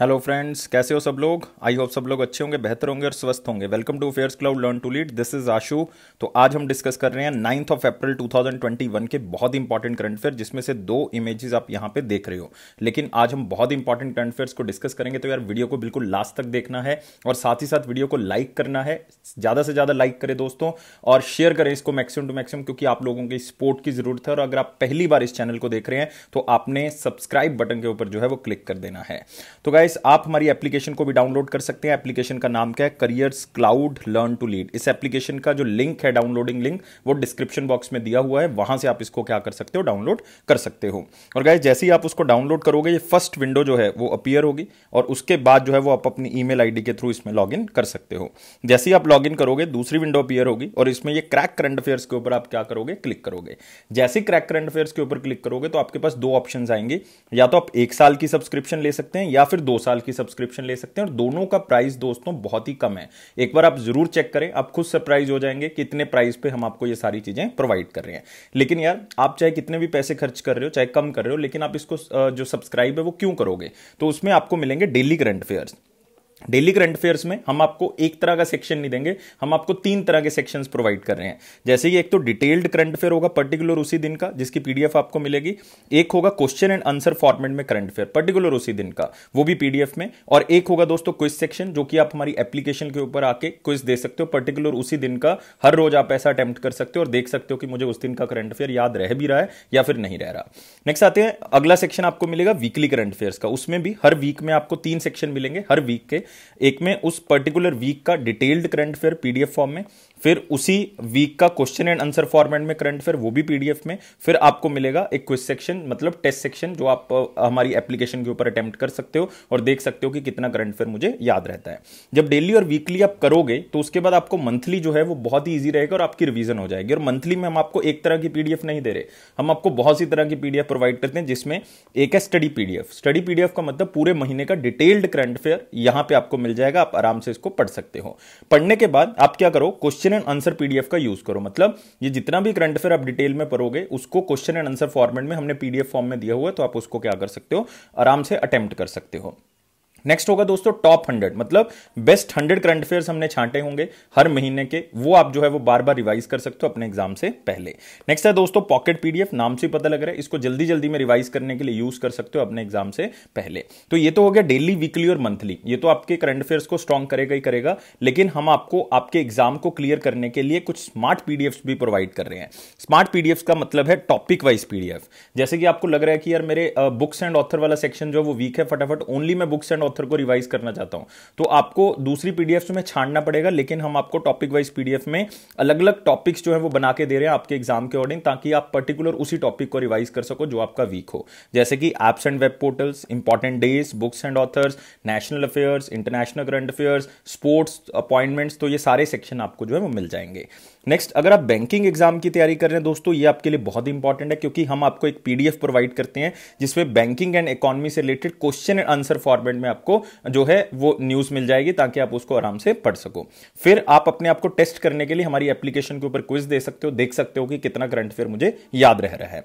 hello friends कैसे हो सब लोग आई होप सब लोग अच्छे होंगे बेहतर होंगे और स्वस्थ होंगे welcome to careers cloud learn to lead this is Ashu तो आज हम डिस्कस कर रहे हैं नाइन्थ ऑफ अप्रैल 2021 के बहुत इंपॉर्टेंट करंट अफेयर जिसमें से दो इमेजेस आप यहाँ पे देख रहे हो लेकिन आज हम बहुत इंपॉर्टेंट करंट अफेयर्स को डिस्कस करेंगे तो यार वीडियो को बिल्कुल लास्ट तक देखना है और साथ ही साथ वीडियो को लाइक करना है ज़्यादा से ज़्यादा लाइक करें दोस्तों और शेयर करें इसको मैक्सिमम टू मैक्सिमम क्योंकि आप लोगों की सपोर्ट की ज़रूरत है और अगर आप पहली बार इस चैनल को देख रहे हैं तो आपने सब्सक्राइब बटन के ऊपर जो है वो क्लिक कर देना है तो गाय गाइस आप हमारी एप्लीकेशन को भी डाउनलोड कर सकते हैं एप्लीकेशन का नाम क्या है careers cloud learn to lead इस एप्लीकेशन का जो लिंक है डाउनलोडिंग लिंक वो डिस्क्रिप्शन बॉक्स में दिया हुआ है वहां से आप इसको क्या कर सकते हो डाउनलोड कर सकते हो और गाइस जैसे ही आप उसको डाउनलोड करोगे ये फर्स्ट विंडो जो है वो अपियर होगी और उसके बाद जो है वो आप अपनी ई मेल के थ्रू इसमें लॉगिन कर सकते हो जैसे ही आप लॉगिन करोगे दूसरी विंडो अपियर होगी और इसमें ये क्रैक करंट अफेयर्स के ऊपर आप क्या करोगे क्लिक करोगे जैसे क्रैक करंट अफेयर्स के ऊपर क्लिक करोगे तो आपके पास दो ऑप्शन आएंगे या तो आप एक साल की सब्सक्रिप्शन ले सकते हैं या फिर दो साल की सब्सक्रिप्शन ले सकते हैं और दोनों का प्राइस दोस्तों बहुत ही कम है एक बार आप जरूर चेक करें आप खुद सरप्राइज हो जाएंगे कितने प्राइस पे हम आपको ये सारी चीजें प्रोवाइड कर रहे हैं लेकिन यार आप चाहे कितने भी पैसे खर्च कर रहे हो चाहे कम कर रहे हो लेकिन आप इसको जो सब्सक्राइब है वो क्यों करोगे तो उसमें आपको मिलेंगे daily current affairs daily current affairs में हम आपको एक तरह का सेक्शन नहीं देंगे हम आपको तीन तरह के सेक्शंस प्रोवाइड कर रहे हैं जैसे कि एक तो डिटेल्ड करंट अफेयर होगा पर्टिकुलर उसी दिन का जिसकी पीडीएफ आपको मिलेगी एक होगा क्वेश्चन एंड आंसर फॉर्मेट में करंट अफेयर पर्टिकुलर उसी दिन का वो भी पीडीएफ में और एक होगा दोस्तों क्विज सेक्शन जो कि आप हमारी एप्लीकेशन के ऊपर आके क्विज दे सकते हो पर्टिकुलर उसी दिन का हर रोज आप ऐसा अटैम्प्ट कर सकते हो और देख सकते हो कि मुझे उस दिन का करंट अफेयर याद रह भी रहा है या फिर नहीं रह रहा नेक्स्ट आते हैं अगला सेक्शन आपको मिलेगा वीकली करंट अफेयर्स का उसमें भी हर वीक में आपको तीन सेक्शन मिलेंगे हर वीक के एक में उस पर्टिकुलर वीक का detailed current affair PDF form में फिर उसी वीक का क्वेश्चन एंड आंसर फॉर्मेट में करंट अफेयर वो भी पीडीएफ में फिर आपको मिलेगा एक क्विज सेक्शन मतलब टेस्ट सेक्शन जो आप हमारी एप्लीकेशन के ऊपर अटेम्प्ट कर सकते हो और देख सकते हो कि कितना करंट अफेयर मुझे याद रहता है जब डेली और वीकली आप करोगे तो उसके बाद आपको मंथली जो है वो बहुत ही ईजी रहेगा और आपकी रिविजन हो जाएगी और मंथली में हम आपको एक तरह की पीडीएफ नहीं दे रहे हम आपको बहुत सी तरह की पीडीएफ प्रोवाइड करते हैं जिसमें एक है स्टडी पीडीएफ स्टडी पीडीएफ का मतलब पूरे महीने का डिटेल्ड करंट अफेयर यहां पर आपको मिल जाएगा आप आराम से इसको पढ़ सकते हो पढ़ने के बाद आप क्या करो question question and answer PDF का यूज करो मतलब ये जितना भी करंट अफेयर आप डिटेल में पढ़ोगे उसको क्वेश्चन एंड आंसर फॉर्मेट में हमने पीडीएफ फॉर्म में दिया हुआ है तो आप उसको क्या कर सकते हो आराम से अटेम्प्ट कर सकते हो नेक्स्ट होगा दोस्तों टॉप हंड्रेड मतलब बेस्ट हंड्रेड करंट अफेयर्स हमने छांटे होंगे हर महीने के वो आप जो है वो बार बार रिवाइज कर सकते हो अपने एग्जाम से पहले नेक्स्ट है दोस्तों पॉकेट पीडीएफ नाम से पता लग रहा है इसको जल्दी जल्दी में रिवाइज करने के लिए यूज कर सकते हो अपने एग्जाम से पहले तो ये तो हो गया डेली वीकली और मंथली ये तो आपके करंट अफेयर्स को स्ट्रॉन्ग करेगा ही करेगा लेकिन हम आपको आपके एग्जाम को क्लियर करने के लिए कुछ स्मार्ट पीडीएफ भी प्रोवाइड कर रहे हैं स्मार्ट पीडीएफ का मतलब है टॉपिक वाइज पीडीएफ जैसे कि आपको लग रहा है कि यार मेरे बुक्स एंड ऑथर वाला सेक्शन जो है वो वीक है फटाफट ओनली मैं बुक्स एंड ऑथर को रिवाइज करना चाहता हूं तो आपको दूसरी पीडीएफ में छाड़ना पड़ेगा लेकिन हम आपको टॉपिक वाइज पीडीएफ में अलग अलग टॉपिक्स जो है वो बना के दे रहे हैं आपके एग्जाम के अकॉर्डिंग ताकि आप पर्टिकुलर उसी टॉपिक को रिवाइज कर सको जो आपका वीक हो जैसे कि apps and web portals important days books and authors national affairs international current affairs sports appointments तो ये सारे सेक्शन आपको जो है वो मिल जाएंगे नेक्स्ट अगर आप बैंकिंग एग्जाम की तैयारी कर रहे हैं दोस्तों ये आपके लिए बहुत इंपॉर्टेंट है क्योंकि हम आपको एक पीडीएफ प्रोवाइड करते हैं जिसमें बैंकिंग एंड इकोनॉमी से related question and answer format में आप आपको जो है वो न्यूज़ मिल जाएगी ताकि आप उसको आराम से पढ़ सको फिर आप अपने आप को टेस्ट करने के लिए हमारी एप्लीकेशन के ऊपर क्विज दे सकते हो देख सकते हो कि कितना करंट अफेयर मुझे याद रह रहा है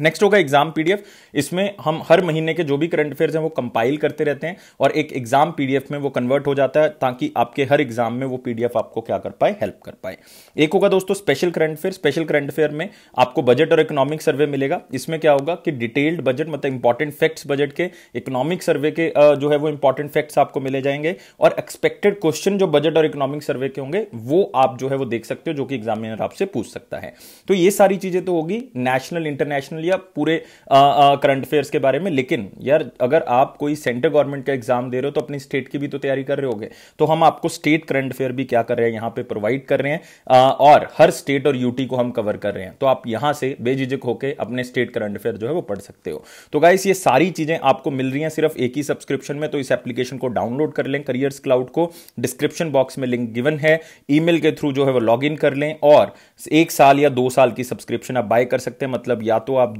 नेक्स्ट होगा एग्जाम पीडीएफ इसमें हम हर महीने के जो भी करंट अफेयर्स हैं वो कंपाइल करते रहते हैं और एक एग्जाम पीडीएफ में वो कन्वर्ट हो जाता है ताकि आपके हर एग्जाम में वो पीडीएफ आपको क्या कर पाए हेल्प कर पाए एक होगा दोस्तों special current affair special current affair में आपको बजट और इकोनॉमिक सर्वे मिलेगा इसमें क्या होगा कि डिटेल्ड बजट मतलब इंपॉर्टेंट फैक्ट्स बजट के इकोनॉमिक सर्वे के जो है वो इंपॉर्टेंट फैक्ट्स आपको मिले जाएंगे और एक्सपेक्टेड क्वेश्चन जो बजट और इकोनॉमिक सर्वे के होंगे वो आप जो है वो देख सकते हो जो कि एग्जामिनर आपसे पूछ सकता है तो ये सारी चीजें तो होगी नेशनल इंटरनेशनल लिया पूरे करंट अफेयर्स के बारे में लेकिन यार अगर आप कोई सेंट्रल गवर्नमेंट का एग्जाम दे रहे हो तो अपनी स्टेट की भी तो तैयारी कर रहे होगे तो हम आपको स्टेट करंट अफेयर भी क्या कर रहे हैं यहाँ पर प्रोवाइड कर रहे हैं आ, और हर स्टेट और यूटी को हम कवर कर रहे हैं तो आप यहाँ से बेझिझक होकर अपने स्टेट करंट अफेयर जो है वो पढ़ सकते हो तो गाइस ये सारी चीजें आपको मिल रही हैं सिर्फ एक ही सब्सक्रिप्शन में तो इस एप्लीकेशन को डाउनलोड कर लें करियर्स क्लाउड को डिस्क्रिप्शन बॉक्स में लिंक गिवन है ईमेल के थ्रू जो है वो लॉग कर लें और एक साल या दो साल की सब्सक्रिप्शन आप बाय कर सकते हैं मतलब या तो आप आप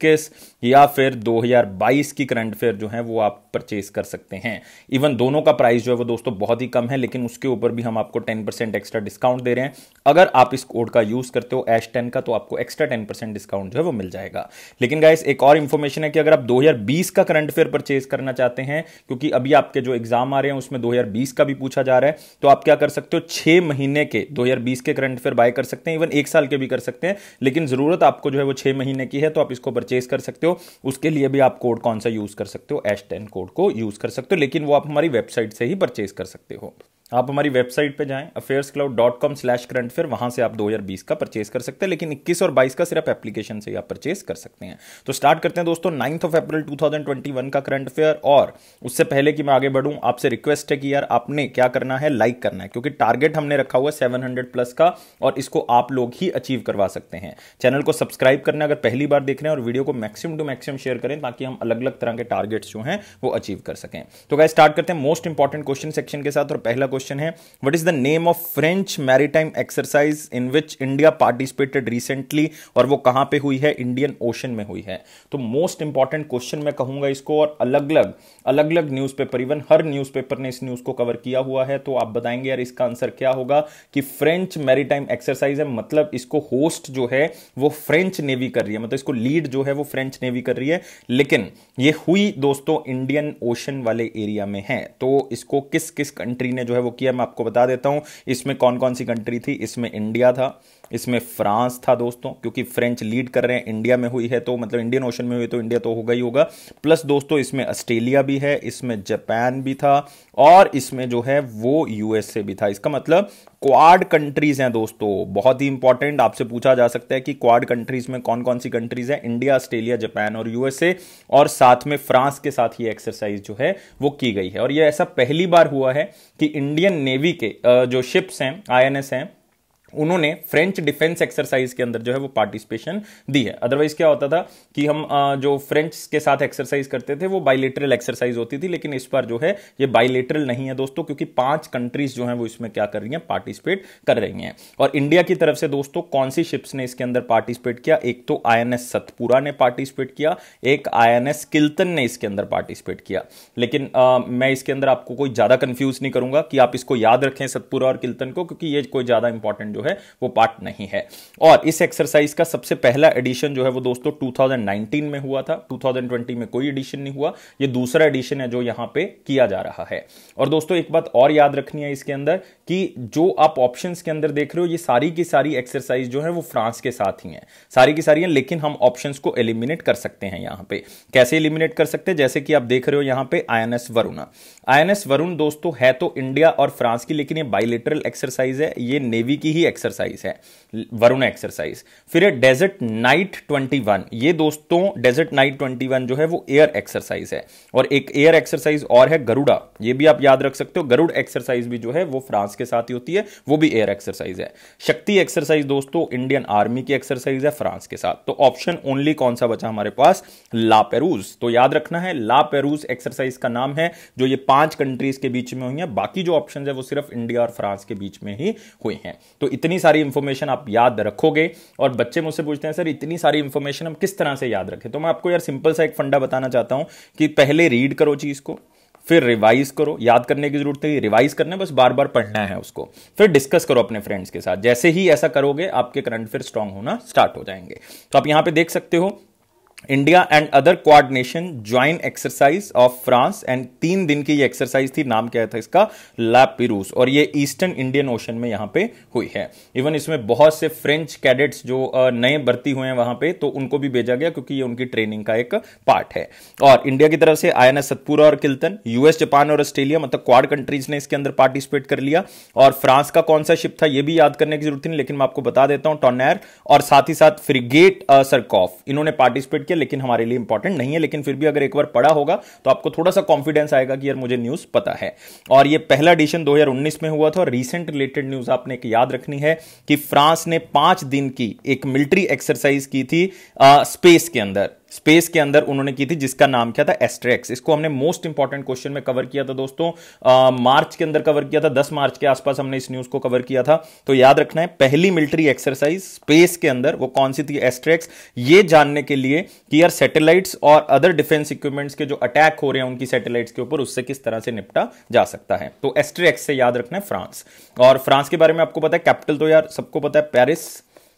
2021 या फिर 2022 की करंट अफेयर जो है वो आप परचेज कर सकते हैं इवन दोनों का प्राइस जो है वो दोस्तों बहुत ही कम है लेकिन उसके ऊपर भी हम आपको 10% एक्स्ट्रा डिस्काउंट दे रहे हैं अगर आप इस कोड का यूज करते हो एश टेन का तो आपको एक्स्ट्रा टेन परसेंट डिस्काउंट जो है वो मिल जाएगा लेकिन गाइस एक और इंफॉर्मेशन है कि अगर आप दो का करंट अफेयर परचेज करना चाहते हैं क्योंकि अभी आपके जो एग्जाम आ रहे हैं उसमें दो का भी पूछा जा रहा है तो आप क्या कर सकते हो छह महीने के दो के करंट अफेयर बाय कर सकते हैं इवन एक साल के भी कर सकते हैं लेकिन जरूरत आपको जो है वो छह महीने की है तो आप इसको परचेज कर सकते हो उसके लिए भी आप कोड कौन सा यूज़ कर सकते हो एश टेन कोड को यूज़ कर सकते हो लेकिन वो आप हमारी वेबसाइट से ही परचेज कर सकते हो आप हमारी वेबसाइट पे जाएं affairs cloud dot com slash current फिर वहां से आप 2020 का परचेज कर सकते हैं लेकिन 21 और 22 का सिर्फ एप्लीकेशन से ही आप परचेस कर सकते हैं तो स्टार्ट करते हैं दोस्तों नाइन्थ ऑफ अप्रैल 2021 का करंट अफेयर और उससे पहले कि मैं आगे बढ़ूं आपसे रिक्वेस्ट है कि यार आपने क्या करना है लाइक करना है क्योंकि टारगेट हमने रखा हुआ है सेवन प्लस का और इसको आप लोग ही अचीव करवा सकते हैं चैनल को सब्सक्राइब करना अगर पहली बार देख रहे हैं और वीडियो को मैक्सिमम टू मैक्सिमम शेयर करें ताकि हम अलग अलग तरह के टारगेट्स जो हैं वो अचीव कर सकें तो क्या स्टार्ट करते हैं मोस्ट इंपॉर्टेंट क्वेश्चन सेक्शन के साथ और पहला क्वेश्चन क्वेश्चन है what is the name of French maritime exercise in which India participated recently और वो कहां पे हुई है इंडियन ओशन में हुई है तो मोस्ट इंपॉर्टेंट क्वेश्चन मैं कहूंगा इसको और अलग अलग अलग अलग न्यूज पेपर इवन हर न्यूज पेपर ने इस न्यूज़ को कवर किया हुआ है तो आप बताएंगे यार इसका आंसर क्या होगा कि फ्रेंच मैरीटाइम एक्सरसाइज है मतलब इसको होस्ट जो है वो फ्रेंच नेवी कर रही है मतलब इसको लीड जो है वो फ्रेंच नेवी कर रही है लेकिन ये हुई दोस्तों इंडियन ओशन वाले एरिया में है तो इसको किस किस कंट्री ने जो है वो किया मैं आपको बता देता हूँ इसमें कौन कौन सी कंट्री थी इसमें इंडिया था इसमें फ्रांस था दोस्तों क्योंकि फ्रेंच लीड कर रहे हैं इंडिया में हुई है तो मतलब इंडियन ओशन में हुई तो इंडिया तो होगा ही होगा प्लस दोस्तों इसमें ऑस्ट्रेलिया भी है इसमें जापान भी था और इसमें जो है वो यूएसए भी था इसका मतलब क्वाड कंट्रीज हैं दोस्तों बहुत ही इंपॉर्टेंट आपसे पूछा जा सकता है कि क्वाड कंट्रीज में कौन कौन सी कंट्रीज हैं इंडिया ऑस्ट्रेलिया जापान और यूएसए और साथ में फ्रांस के साथ ये एक्सरसाइज जो है वो की गई है और ये ऐसा पहली बार हुआ है कि इंडियन नेवी के जो शिप्स हैं आई हैं उन्होंने फ्रेंच डिफेंस एक्सरसाइज के अंदर जो है वो पार्टिसिपेशन दी है अदरवाइज क्या होता था कि हम जो फ्रेंच के साथ एक्सरसाइज करते थे वो बाइलेटरल एक्सरसाइज होती थी लेकिन इस बार जो है ये बाइलेटरल नहीं है दोस्तों क्योंकि पांच कंट्रीज जो है वो इसमें क्या कर रही हैं पार्टिसिपेट कर रही हैं और इंडिया की तरफ से दोस्तों कौन सी शिप्स ने इसके अंदर पार्टिसिपेट किया एक तो आई सतपुरा ने पार्टिसिपेट किया एक आई किल्तन ने इसके अंदर पार्टिसिपेट किया लेकिन आ, मैं इसके अंदर आपको कोई ज़्यादा कंफ्यूज नहीं करूंगा कि आप इसको याद रखें सतपुरा और किल्तन को क्योंकि ये कोई ज़्यादा इंपॉर्टेंट जो है वो पार्ट नहीं है और इस एक्सरसाइज का सबसे पहला एडिशन जो है वो दोस्तों 2019 में हुआ था 2020 में कोई एडिशन नहीं हुआ ये दूसरा एडिशन है जो यहां पे किया जा रहा है और दोस्तों एक बात और याद रखनी है इसके अंदर कि जो आप ऑप्शंस के अंदर देख रहे हो ये सारी की सारी एक्सरसाइज जो है वो फ्रांस के साथ ही है सारी की सारी है लेकिन हम ऑप्शंस को एलिमिनेट कर सकते हैं यहां पे कैसे एलिमिनेट कर सकते हैं जैसे कि आप देख रहे हो यहाँ पे आईएनएस वरुणा आईएनएस वरुण दोस्तों है तो इंडिया और फ्रांस की लेकिन ये बाइलेटरल एक्सरसाइज है ये नेवी की ही एक्सरसाइज है वरुण एक्सरसाइज फिर डेजर्ट नाइट 21 ये दोस्तों डेजर्ट नाइट 21 जो है वो एयर एक्सरसाइज है और एक एयर एक्सरसाइज और है गरुड़ा ये भी आप याद रख सकते हो गरुड़ एक्सरसाइज भी जो है वो फ्रांस के साथ ही होती है वो भी एयर एक्सरसाइज है शक्ति एक्सरसाइज दोस्तों इंडियन आर्मी की एक्सरसाइज है फ्रांस के साथ तो ऑप्शन ओनली कौन सा बचा हमारे पास ला पेरूज तो याद रखना है ला पेरूज एक्सरसाइज का नाम है जो ये पांच कंट्रीज के बीच में हुई है बाकी जो ऑप्शन है वो सिर्फ इंडिया और फ्रांस के बीच में ही हुई हैं तो इतनी सारी इन्फॉर्मेशन आप याद रखोगे और बच्चे मुझसे पूछते हैं सर इतनी सारी इन्फॉर्मेशन हम किस तरह से याद रखें तो मैं आपको यार सिंपल सा एक फंडा बताना चाहता हूँ कि पहले रीड करो चीज़ को फिर रिवाइज करो याद करने की जरूरत नहीं रिवाइज करना बस बार बार पढ़ना है उसको फिर डिस्कस करो अपने फ्रेंड्स के साथ जैसे ही ऐसा करोगे आपके करंट फिर स्ट्रांग होना स्टार्ट हो जाएंगे तो आप यहाँ पे देख सकते हो India and other coordination join exercise of France and तीन दिन की ये एक्सरसाइज थी नाम क्या था इसका लैपिरूस और ये ईस्टर्न इंडियन ओशन में यहाँ पे हुई है इवन इसमें बहुत से फ्रेंच कैडेट्स जो नए भर्ती हुए हैं वहां पे तो उनको भी भेजा गया क्योंकि ये उनकी ट्रेनिंग का एक पार्ट है और इंडिया की तरफ से आई एन सतपुरा और किल्तन यूएस जापान और ऑस्ट्रेलिया मतलब क्वाड कंट्रीज ने इसके अंदर पार्टिसिपेट कर लिया और फ्रांस का कौन सा शिप था ये भी याद करने की जरूरत नहीं लेकिन मैं आपको बता देता हूँ टॉनैर और साथ ही साथ फ्रिगेट सरकॉफ इन्होंने पार्टिसिपेट किया है लेकिन हमारे लिए इंपॉर्टेंट नहीं है लेकिन फिर भी अगर एक बार पढ़ा होगा तो आपको थोड़ा सा कॉन्फिडेंस आएगा कि यार मुझे न्यूज़ पता है और ये पहला एडिशन दो में हुआ था और रिसेंट रिलेटेड न्यूज़ आपने एक याद रखनी है कि फ्रांस ने पांच दिन की एक मिलिट्री एक्सरसाइज की थी स्पेस के अंदर स्पेस के अंदर उन्होंने की थी जिसका नाम क्या था एस्ट्रेक्स इसको हमने मोस्ट इंपॉर्टेंट क्वेश्चन में कवर किया था दोस्तों आ, मार्च के अंदर कवर किया था दस मार्च के आसपास हमने इस न्यूज को कवर किया था तो याद रखना है पहली मिलिट्री एक्सरसाइज स्पेस के अंदर वो कौन सी थी एस्ट्रेक्स ये जानने के लिए कि यार सैटेलाइट्स और अदर डिफेंस इक्विपमेंट्स के जो अटैक हो रहे हैं उनकी सैटेलाइट्स के ऊपर उससे किस तरह से निपटा जा सकता है तो एस्ट्रेक्स से याद रखना है फ्रांस और फ्रांस के बारे में आपको पता है कैपिटल तो यार सबको पता है पैरिस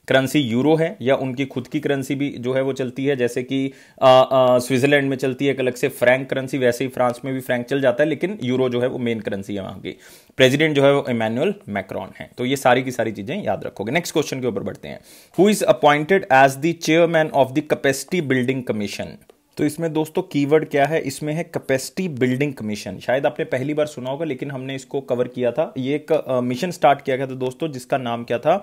करेंसी यूरो है या उनकी खुद की करेंसी भी जो है वो चलती है जैसे कि स्विट्जरलैंड में चलती है एक अलग से फ्रैंक करेंसी वैसे ही फ्रांस में भी फ्रैंक चल जाता है लेकिन यूरो जो है वो मेन करेंसी है वहां की प्रेजिडेंट जो है वो इमैनुअल मैक्रॉन है तो ये सारी की सारी चीजें याद रखोगे नेक्स्ट क्वेश्चन के ऊपर बढ़ते हैं who is appointed as the chairman of the capacity building commission तो इसमें दोस्तों कीवर्ड क्या है इसमें है कैपेसिटी बिल्डिंग कमीशन शायद आपने पहली बार सुना होगा लेकिन हमने इसको कवर किया था ये एक मिशन स्टार्ट किया गया था दोस्तों जिसका नाम क्या था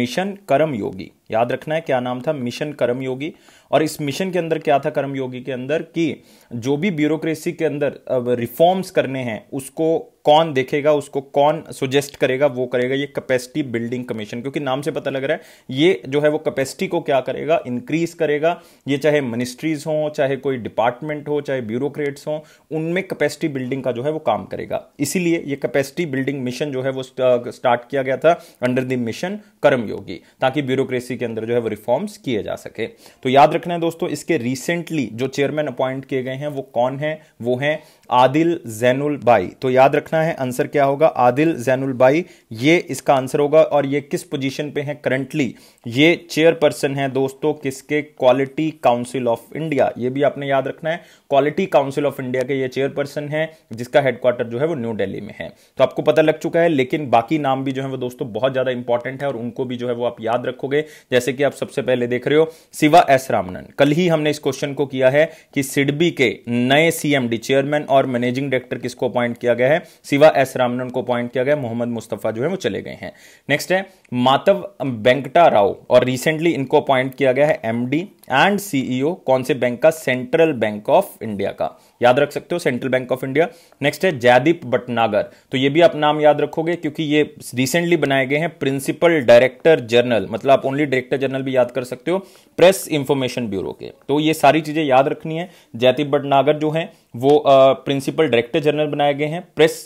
मिशन कर्म योगी याद रखना है क्या नाम था मिशन कर्म योगी और इस मिशन के अंदर क्या था कर्मयोगी के अंदर कि जो भी ब्यूरोक्रेसी के अंदर रिफॉर्म्स करने हैं उसको कौन देखेगा उसको कौन सुजेस्ट करेगा वो करेगा ये कैपेसिटी बिल्डिंग कमीशन क्योंकि नाम से पता लग रहा है ये जो है वो कैपेसिटी को क्या करेगा इंक्रीज करेगा ये चाहे मिनिस्ट्रीज हो चाहे कोई डिपार्टमेंट हो चाहे ब्यूरोक्रेट्स हो उनमें कैपेसिटी बिल्डिंग का जो है वो काम करेगा इसीलिए ये कैपेसिटी बिल्डिंग मिशन जो है वो स्टार्ट किया गया था अंडर द मिशन कर्मयोगी ताकि ब्यूरोक्रेसी के अंदर जो है वो रिफॉर्म्स किए जा सके तो याद रखना है दोस्तों इसके रिसेंटली जो चेयरमैन अपॉइंट किए गए हैं वो कौन है वो हैं आदिल जैनुल बाई तो याद रखना है आंसर क्या होगा आदिल जैनुल बाई ये इसका आंसर होगा और ये किस पोजीशन पे हैं करंटली ये चेयरपर्सन है दोस्तों किसके क्वालिटी काउंसिल ऑफ इंडिया ये भी आपने याद रखना है क्वालिटी काउंसिल ऑफ इंडिया के ये चेयरपर्सन है जिसका हेडक्वार्टर जो है वो न्यू डेली में है तो आपको पता लग चुका है लेकिन बाकी नाम भी जो है वो दोस्तों बहुत ज्यादा इंपॉर्टेंट है और उनको भी जो है वो आप याद रखोगे जैसे कि आप सबसे पहले देख रहे हो शिवा एस रामनन कल ही हमने इस क्वेश्चन को किया है कि सिडबी के नए सीएमडी चेयरमैन और और मैनेजिंग डायरेक्टर किसको अपॉइंट किया गया है सिवा एस रामनन को अपॉइंट किया गया मोहम्मद मुस्तफ़ा जो है वो चले गए हैं नेक्स्ट है मातव वेंकटा राव और रिसेंटली इनको अपॉइंट किया गया है एमडी एंड सीईओ e कौन से बैंक का सेंट्रल बैंक ऑफ इंडिया का याद रख सकते हो Central Bank of India next है जयदीप भटनागर तो ये भी आप नाम याद रखोगे क्योंकि ये रिसेंटली बनाए गए हैं प्रिंसिपल डायरेक्टर जनरल मतलब आप ओनली डायरेक्टर जनरल भी याद कर सकते हो प्रेस इंफॉर्मेशन ब्यूरो के तो ये सारी चीजें याद रखनी है जयदीप भटनागर जो है वो प्रिंसिपल डायरेक्टर जनरल बनाए गए हैं प्रेस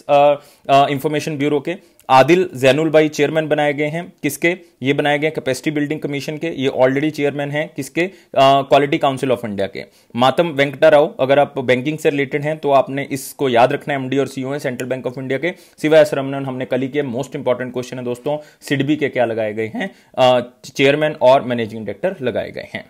इंफॉर्मेशन ब्यूरो के आदिल जैनुल भाई चेयरमैन बनाए गए हैं किसके ये बनाए गए कैपेसिटी बिल्डिंग कमीशन के ये ऑलरेडी चेयरमैन हैं किसके क्वालिटी काउंसिल ऑफ इंडिया के मातम वेंकटा राव अगर आप बैंकिंग से रिलेटेड हैं तो आपने इसको याद रखना है एमडी और सीओ है सेंट्रल बैंक ऑफ इंडिया के सिवाय एस रमनन हमने कल ही मोस्ट इंपॉर्टेंट क्वेश्चन है दोस्तों सिडबी के क्या लगाए गए हैं चेयरमैन और मैनेजिंग डायरेक्टर लगाए गए हैं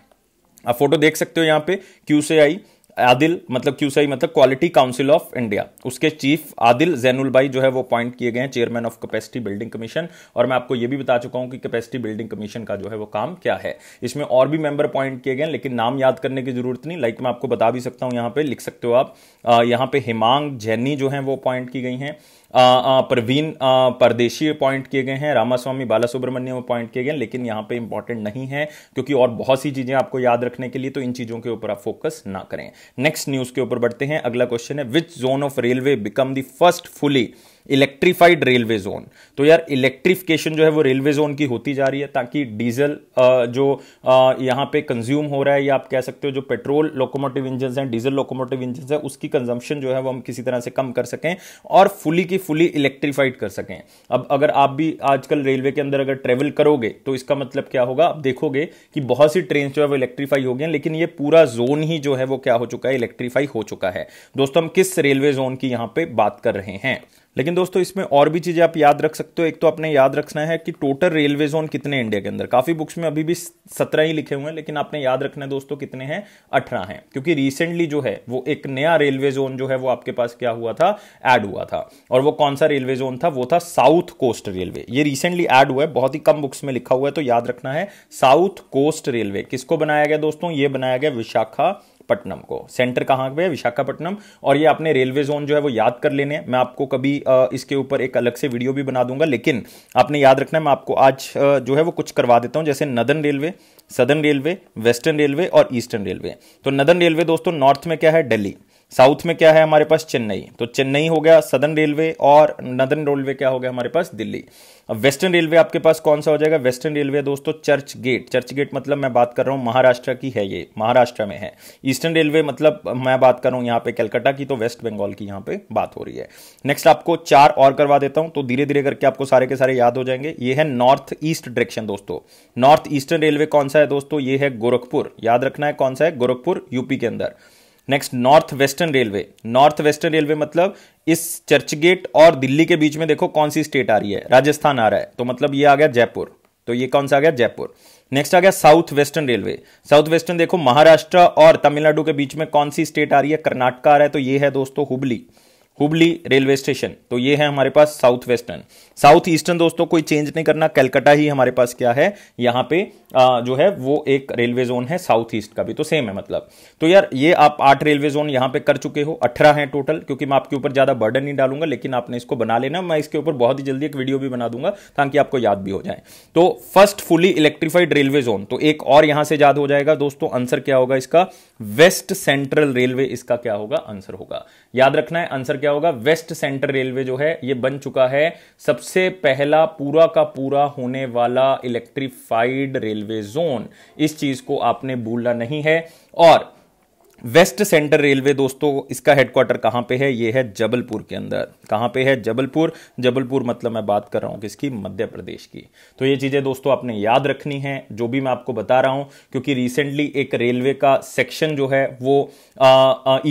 आप फोटो देख सकते हो यहाँ पे क्यू से आई आदिल मतलब क्यू सही मतलब क्वालिटी काउंसिल ऑफ इंडिया उसके चीफ आदिल जैनुल भाई जो है वो अपॉइंट किए गए हैं chairman of capacity building commission और मैं आपको ये भी बता चुका हूं कि कैपेसिटी बिल्डिंग कमीशन का जो है वो काम क्या है इसमें और भी मेंबर अपॉइंट किए गए हैं लेकिन नाम याद करने की जरूरत नहीं लाइक मैं आपको बता भी सकता हूं यहाँ पे लिख सकते हो आप यहाँ पे हिमांग जैनी जो है वो अपॉइंट की गई हैं प्रवीण परदेशी अपॉइंट किए गए हैं रामास्वामी बालासुब्रमण्यम अपॉइंट किए गए हैं लेकिन यहाँ पे इंपॉर्टेंट नहीं है क्योंकि और बहुत सी चीजें आपको याद रखने के लिए तो इन चीजों के ऊपर आप फोकस ना करें नेक्स्ट न्यूज के ऊपर बढ़ते हैं अगला क्वेश्चन है which zone of railway become the first fully electrified railway zone तो यार इलेक्ट्रिफिकेशन जो है वो रेलवे जोन की होती जा रही है ताकि डीजल जो यहाँ पे कंज्यूम हो रहा है या आप कह सकते हो जो पेट्रोल लोकोमोटिव इंजन हैं डीजल लोकोमोटिव इंजन है उसकी कंजम्पशन जो है वो हम किसी तरह से कम कर सकें और फुली की फुली इलेक्ट्रीफाइड कर सकें अब अगर आप भी आजकल रेलवे के अंदर अगर ट्रेवल करोगे तो इसका मतलब क्या होगा आप देखोगे कि बहुत सी ट्रेन जो है वो इलेक्ट्रीफाई हो गई लेकिन ये पूरा जोन ही जो है वो क्या हो चुका है इलेक्ट्रीफाई हो चुका है दोस्तों हम किस रेलवे जोन की यहाँ पे बात कर रहे हैं लेकिन दोस्तों इसमें और भी चीज़ें आप याद रख सकते हो एक तो आपने याद रखना है कि टोटल रेलवे जोन कितने इंडिया के अंदर काफ़ी बुक्स में अभी भी सत्रह ही लिखे हुए हैं लेकिन आपने याद रखना है दोस्तों कितने हैं अठारह हैं क्योंकि रिसेंटली जो है वो एक नया रेलवे जोन जो है वो आपके पास क्या हुआ था एड हुआ था और वो कौन सा रेलवे जोन था वो था साउथ कोस्ट रेलवे ये रिसेंटली एड हुआ है बहुत ही कम बुक्स में लिखा हुआ है तो याद रखना है साउथ कोस्ट रेलवे किसको बनाया गया दोस्तों ये बनाया गया विशाखा पट्टनम को सेंटर कहाँ पे है विशाखापट्टनम और ये आपने रेलवे जोन जो है वो याद कर लेने मैं आपको कभी इसके ऊपर एक अलग से वीडियो भी बना दूंगा लेकिन आपने याद रखना है मैं आपको आज जो है वो कुछ करवा देता हूँ जैसे northern railway southern railway western railway और ईस्टर्न रेलवे तो नदर्न रेलवे दोस्तों नॉर्थ में क्या है दिल्ली साउथ में क्या है हमारे पास चेन्नई तो चेन्नई हो गया सदर्न रेलवे और नदर्न रेलवे क्या हो गया हमारे पास दिल्ली अब वेस्टर्न रेलवे आपके पास कौन सा हो जाएगा वेस्टर्न रेलवे दोस्तों चर्च गेट चर्च गेट मतलब मैं बात कर रहा हूँ महाराष्ट्र की है ये महाराष्ट्र में है ईस्टर्न रेलवे मतलब मैं बात कर रहा हूँ यहाँ पे कलकत्ता की तो वेस्ट बंगाल की यहाँ पे बात हो रही है नेक्स्ट आपको चार और करवा देता हूँ तो धीरे धीरे करके आपको सारे के सारे याद हो जाएंगे ये है नॉर्थ ईस्ट डायरेक्शन दोस्तों नॉर्थ ईस्टर्न रेलवे कौन सा है दोस्तों ये है गोरखपुर याद रखना है कौन सा है गोरखपुर यूपी के अंदर next north western railway north western railway मतलब इस चर्चगेट और दिल्ली के बीच में देखो कौन सी स्टेट आ रही है राजस्थान आ रहा है तो मतलब ये आ गया जयपुर तो ये कौन सा आ गया जयपुर नेक्स्ट आ गया south western railway south western देखो महाराष्ट्र और तमिलनाडु के बीच में कौन सी स्टेट आ रही है कर्नाटका आ रहा है तो ये है दोस्तों हुबली हुबली रेलवे स्टेशन तो ये है हमारे पास साउथ वेस्टर्न साउथ ईस्टर्न दोस्तों कोई चेंज नहीं करना कलकत्ता ही हमारे पास क्या है यहाँ पे आ, जो है वो एक रेलवे जोन है साउथ ईस्ट का भी तो सेम है मतलब तो यार ये आप आठ रेलवे जोन यहाँ पे कर चुके हो अठारह हैं टोटल क्योंकि मैं आपके ऊपर ज़्यादा बर्डन नहीं डालूंगा लेकिन आपने इसको बना लेना मैं इसके ऊपर बहुत ही जल्दी एक वीडियो भी बना दूंगा ताकि आपको याद भी हो जाए तो first fully electrified railway zone तो एक और यहाँ से याद हो जाएगा दोस्तों आंसर क्या होगा इसका वेस्ट सेंट्रल रेलवे इसका क्या होगा आंसर होगा याद रखना है आंसर क्या होगा वेस्ट सेंट्रल रेलवे जो है ये बन चुका है सबसे पहला पूरा का पूरा होने वाला इलेक्ट्रीफाइड रेलवे जोन इस चीज को आपने भूलना नहीं है और वेस्ट सेंटर रेलवे दोस्तों इसका हेडक्वार्टर कहाँ पे है ये है जबलपुर के अंदर कहाँ पे है जबलपुर जबलपुर मतलब मैं बात कर रहा हूँ किसकी मध्य प्रदेश की तो ये चीज़ें दोस्तों आपने याद रखनी है जो भी मैं आपको बता रहा हूँ क्योंकि रिसेंटली एक रेलवे का सेक्शन जो है वो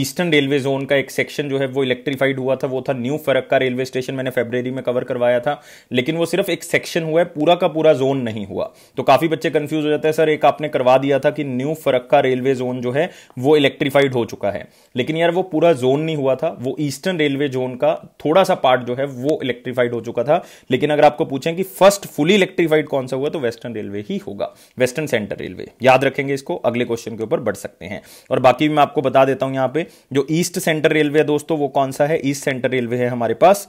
ईस्टर्न रेलवे जोन का एक सेक्शन जो है वो इलेक्ट्रीफाइड हुआ था वो था न्यू फरक्का रेलवे स्टेशन मैंने फेब्रेरी में कवर करवाया था लेकिन वो सिर्फ एक सेक्शन हुआ है पूरा का पूरा जोन नहीं हुआ तो काफ़ी बच्चे कन्फ्यूज हो जाते हैं सर एक आपने करवा दिया था कि न्यू फरक्का रेलवे जोन जो है वो इलेक्ट्री इलेक्ट्रीफाइड हो चुका है लेकिन यार वो पूरा जोन नहीं हुआ था वो ईस्टर्न रेलवे जोन का थोड़ा सा पार्ट जो है वो इलेक्ट्रीफाइड हो चुका था लेकिन अगर आपको पूछें कि फर्स्ट फुली इलेक्ट्रीफाइड कौन सा हुआ तो वेस्टर्न रेलवे ही होगा वेस्टर्न सेंटर रेलवे याद रखेंगे इसको अगले क्वेश्चन के ऊपर बढ़ सकते हैं और बाकी मैं आपको बता देता हूं यहां पे जो ईस्ट सेंटर रेलवे है दोस्तों वो कौन सा है ईस्ट सेंटर रेलवे है हमारे पास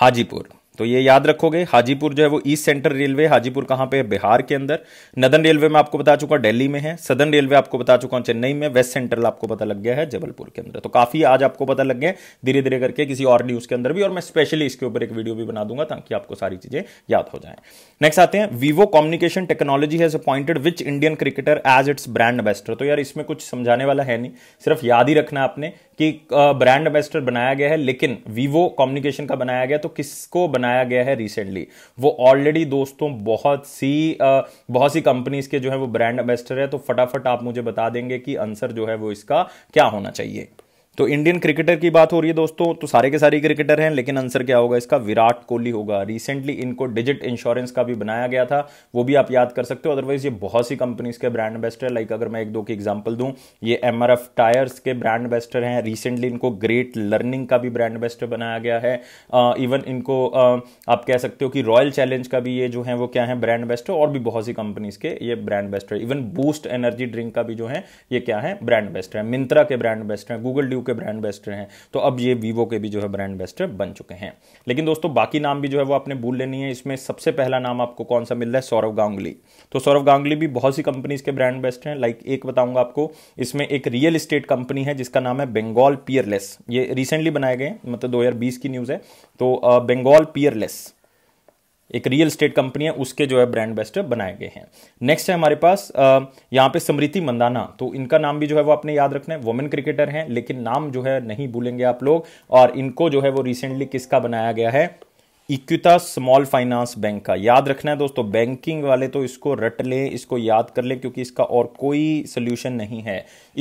हाजीपुर तो ये याद रखोगे हाजीपुर जो है वो ईस्ट सेंट्रल रेलवे हाजीपुर कहाँ पे है बिहार के अंदर नदन रेलवे मैं आपको बता चुका दिल्ली में है सदन रेलवे आपको बता चुका हूँ चेन्नई में वेस्ट सेंट्रल आपको पता लग गया है जबलपुर के अंदर तो काफ़ी आज आपको पता लग गए धीरे धीरे करके किसी और न्यूज़ के अंदर भी और मैं स्पेशली इसके ऊपर एक वीडियो भी बना दूंगा ताकि आपको सारी चीज़ें याद हो जाए नेक्स्ट आते हैं Vivo communication technology has appointed which Indian cricketer as its brand ambassador तो यार इसमें कुछ समझाने वाला है नहीं सिर्फ याद ही रखना आपने कि ब्रांड एम्बेसडर बनाया गया है लेकिन वीवो कम्युनिकेशन का बनाया गया तो किसको बनाया गया है रिसेंटली वो ऑलरेडी दोस्तों बहुत सी बहुत सी कंपनीज के जो है वो ब्रांड एम्बेसडर है तो फटाफट आप मुझे बता देंगे कि आंसर जो है वो इसका क्या होना चाहिए तो इंडियन क्रिकेटर की बात हो रही है दोस्तों तो सारे के सारे क्रिकेटर हैं लेकिन आंसर क्या होगा इसका विराट कोहली होगा रिसेंटली इनको डिजिट इंश्योरेंस का भी बनाया गया था वो भी आप याद कर सकते हो अदरवाइज ये बहुत सी कंपनीज के ब्रांड बेस्टर लाइक अगर मैं एक दो की एग्जाम्पल दूँ ये एम टायर्स के ब्रांड बेस्टर हैं रिसेंटली इनको ग्रेट लर्निंग का भी ब्रांड बेस्टर बनाया गया है इवन uh, इनको uh, आप कह सकते हो कि रॉयल चैलेंज का भी ये जो है वो क्या है ब्रांड बेस्टर और भी बहुत सी कंपनीज के ये brand ambassador even Boost energy drink का भी जो है ये क्या है ब्रांड बेस्टर है मिंत्रा के ब्रांड बेस्टर है गूगल ड्यू के ब्रांड बेस्टर हैं तो अब ये वीवो के भी जो है ब्रांड बेस्टर बन चुके हैं लेकिन दोस्तों बाकी नाम भी जो है वो आपने भूल लेनी है इसमें सबसे पहला नाम आपको कौन सा मिल रहा है सौरव गांगुली तो सौरव गांगुली भी बहुत सी कंपनीज के ब्रांड बेस्ट हैं लाइक एक बताऊंगा आपको इसमें एक रियल इस्टेट कंपनी है जिसका नाम है बंगाल पियरलेस ये रिसेंटली बनाए गए मतलब दो की न्यूज़ है तो बंगाल पियरलेस एक रियल स्टेट कंपनी है उसके जो है ब्रांड बेस्टर बनाए गए हैं नेक्स्ट है हमारे पास यहाँ पे स्मृति मंदाना तो इनका नाम भी जो है वो आपने याद रखना है वुमेन क्रिकेटर हैं लेकिन नाम जो है नहीं भूलेंगे आप लोग और इनको जो है वो रिसेंटली किसका बनाया गया है इक्विता स्मॉल फाइनेंस बैंक का याद रखना है दोस्तों बैंकिंग वाले तो इसको रट लें इसको याद कर लें क्योंकि इसका और कोई सोल्यूशन नहीं है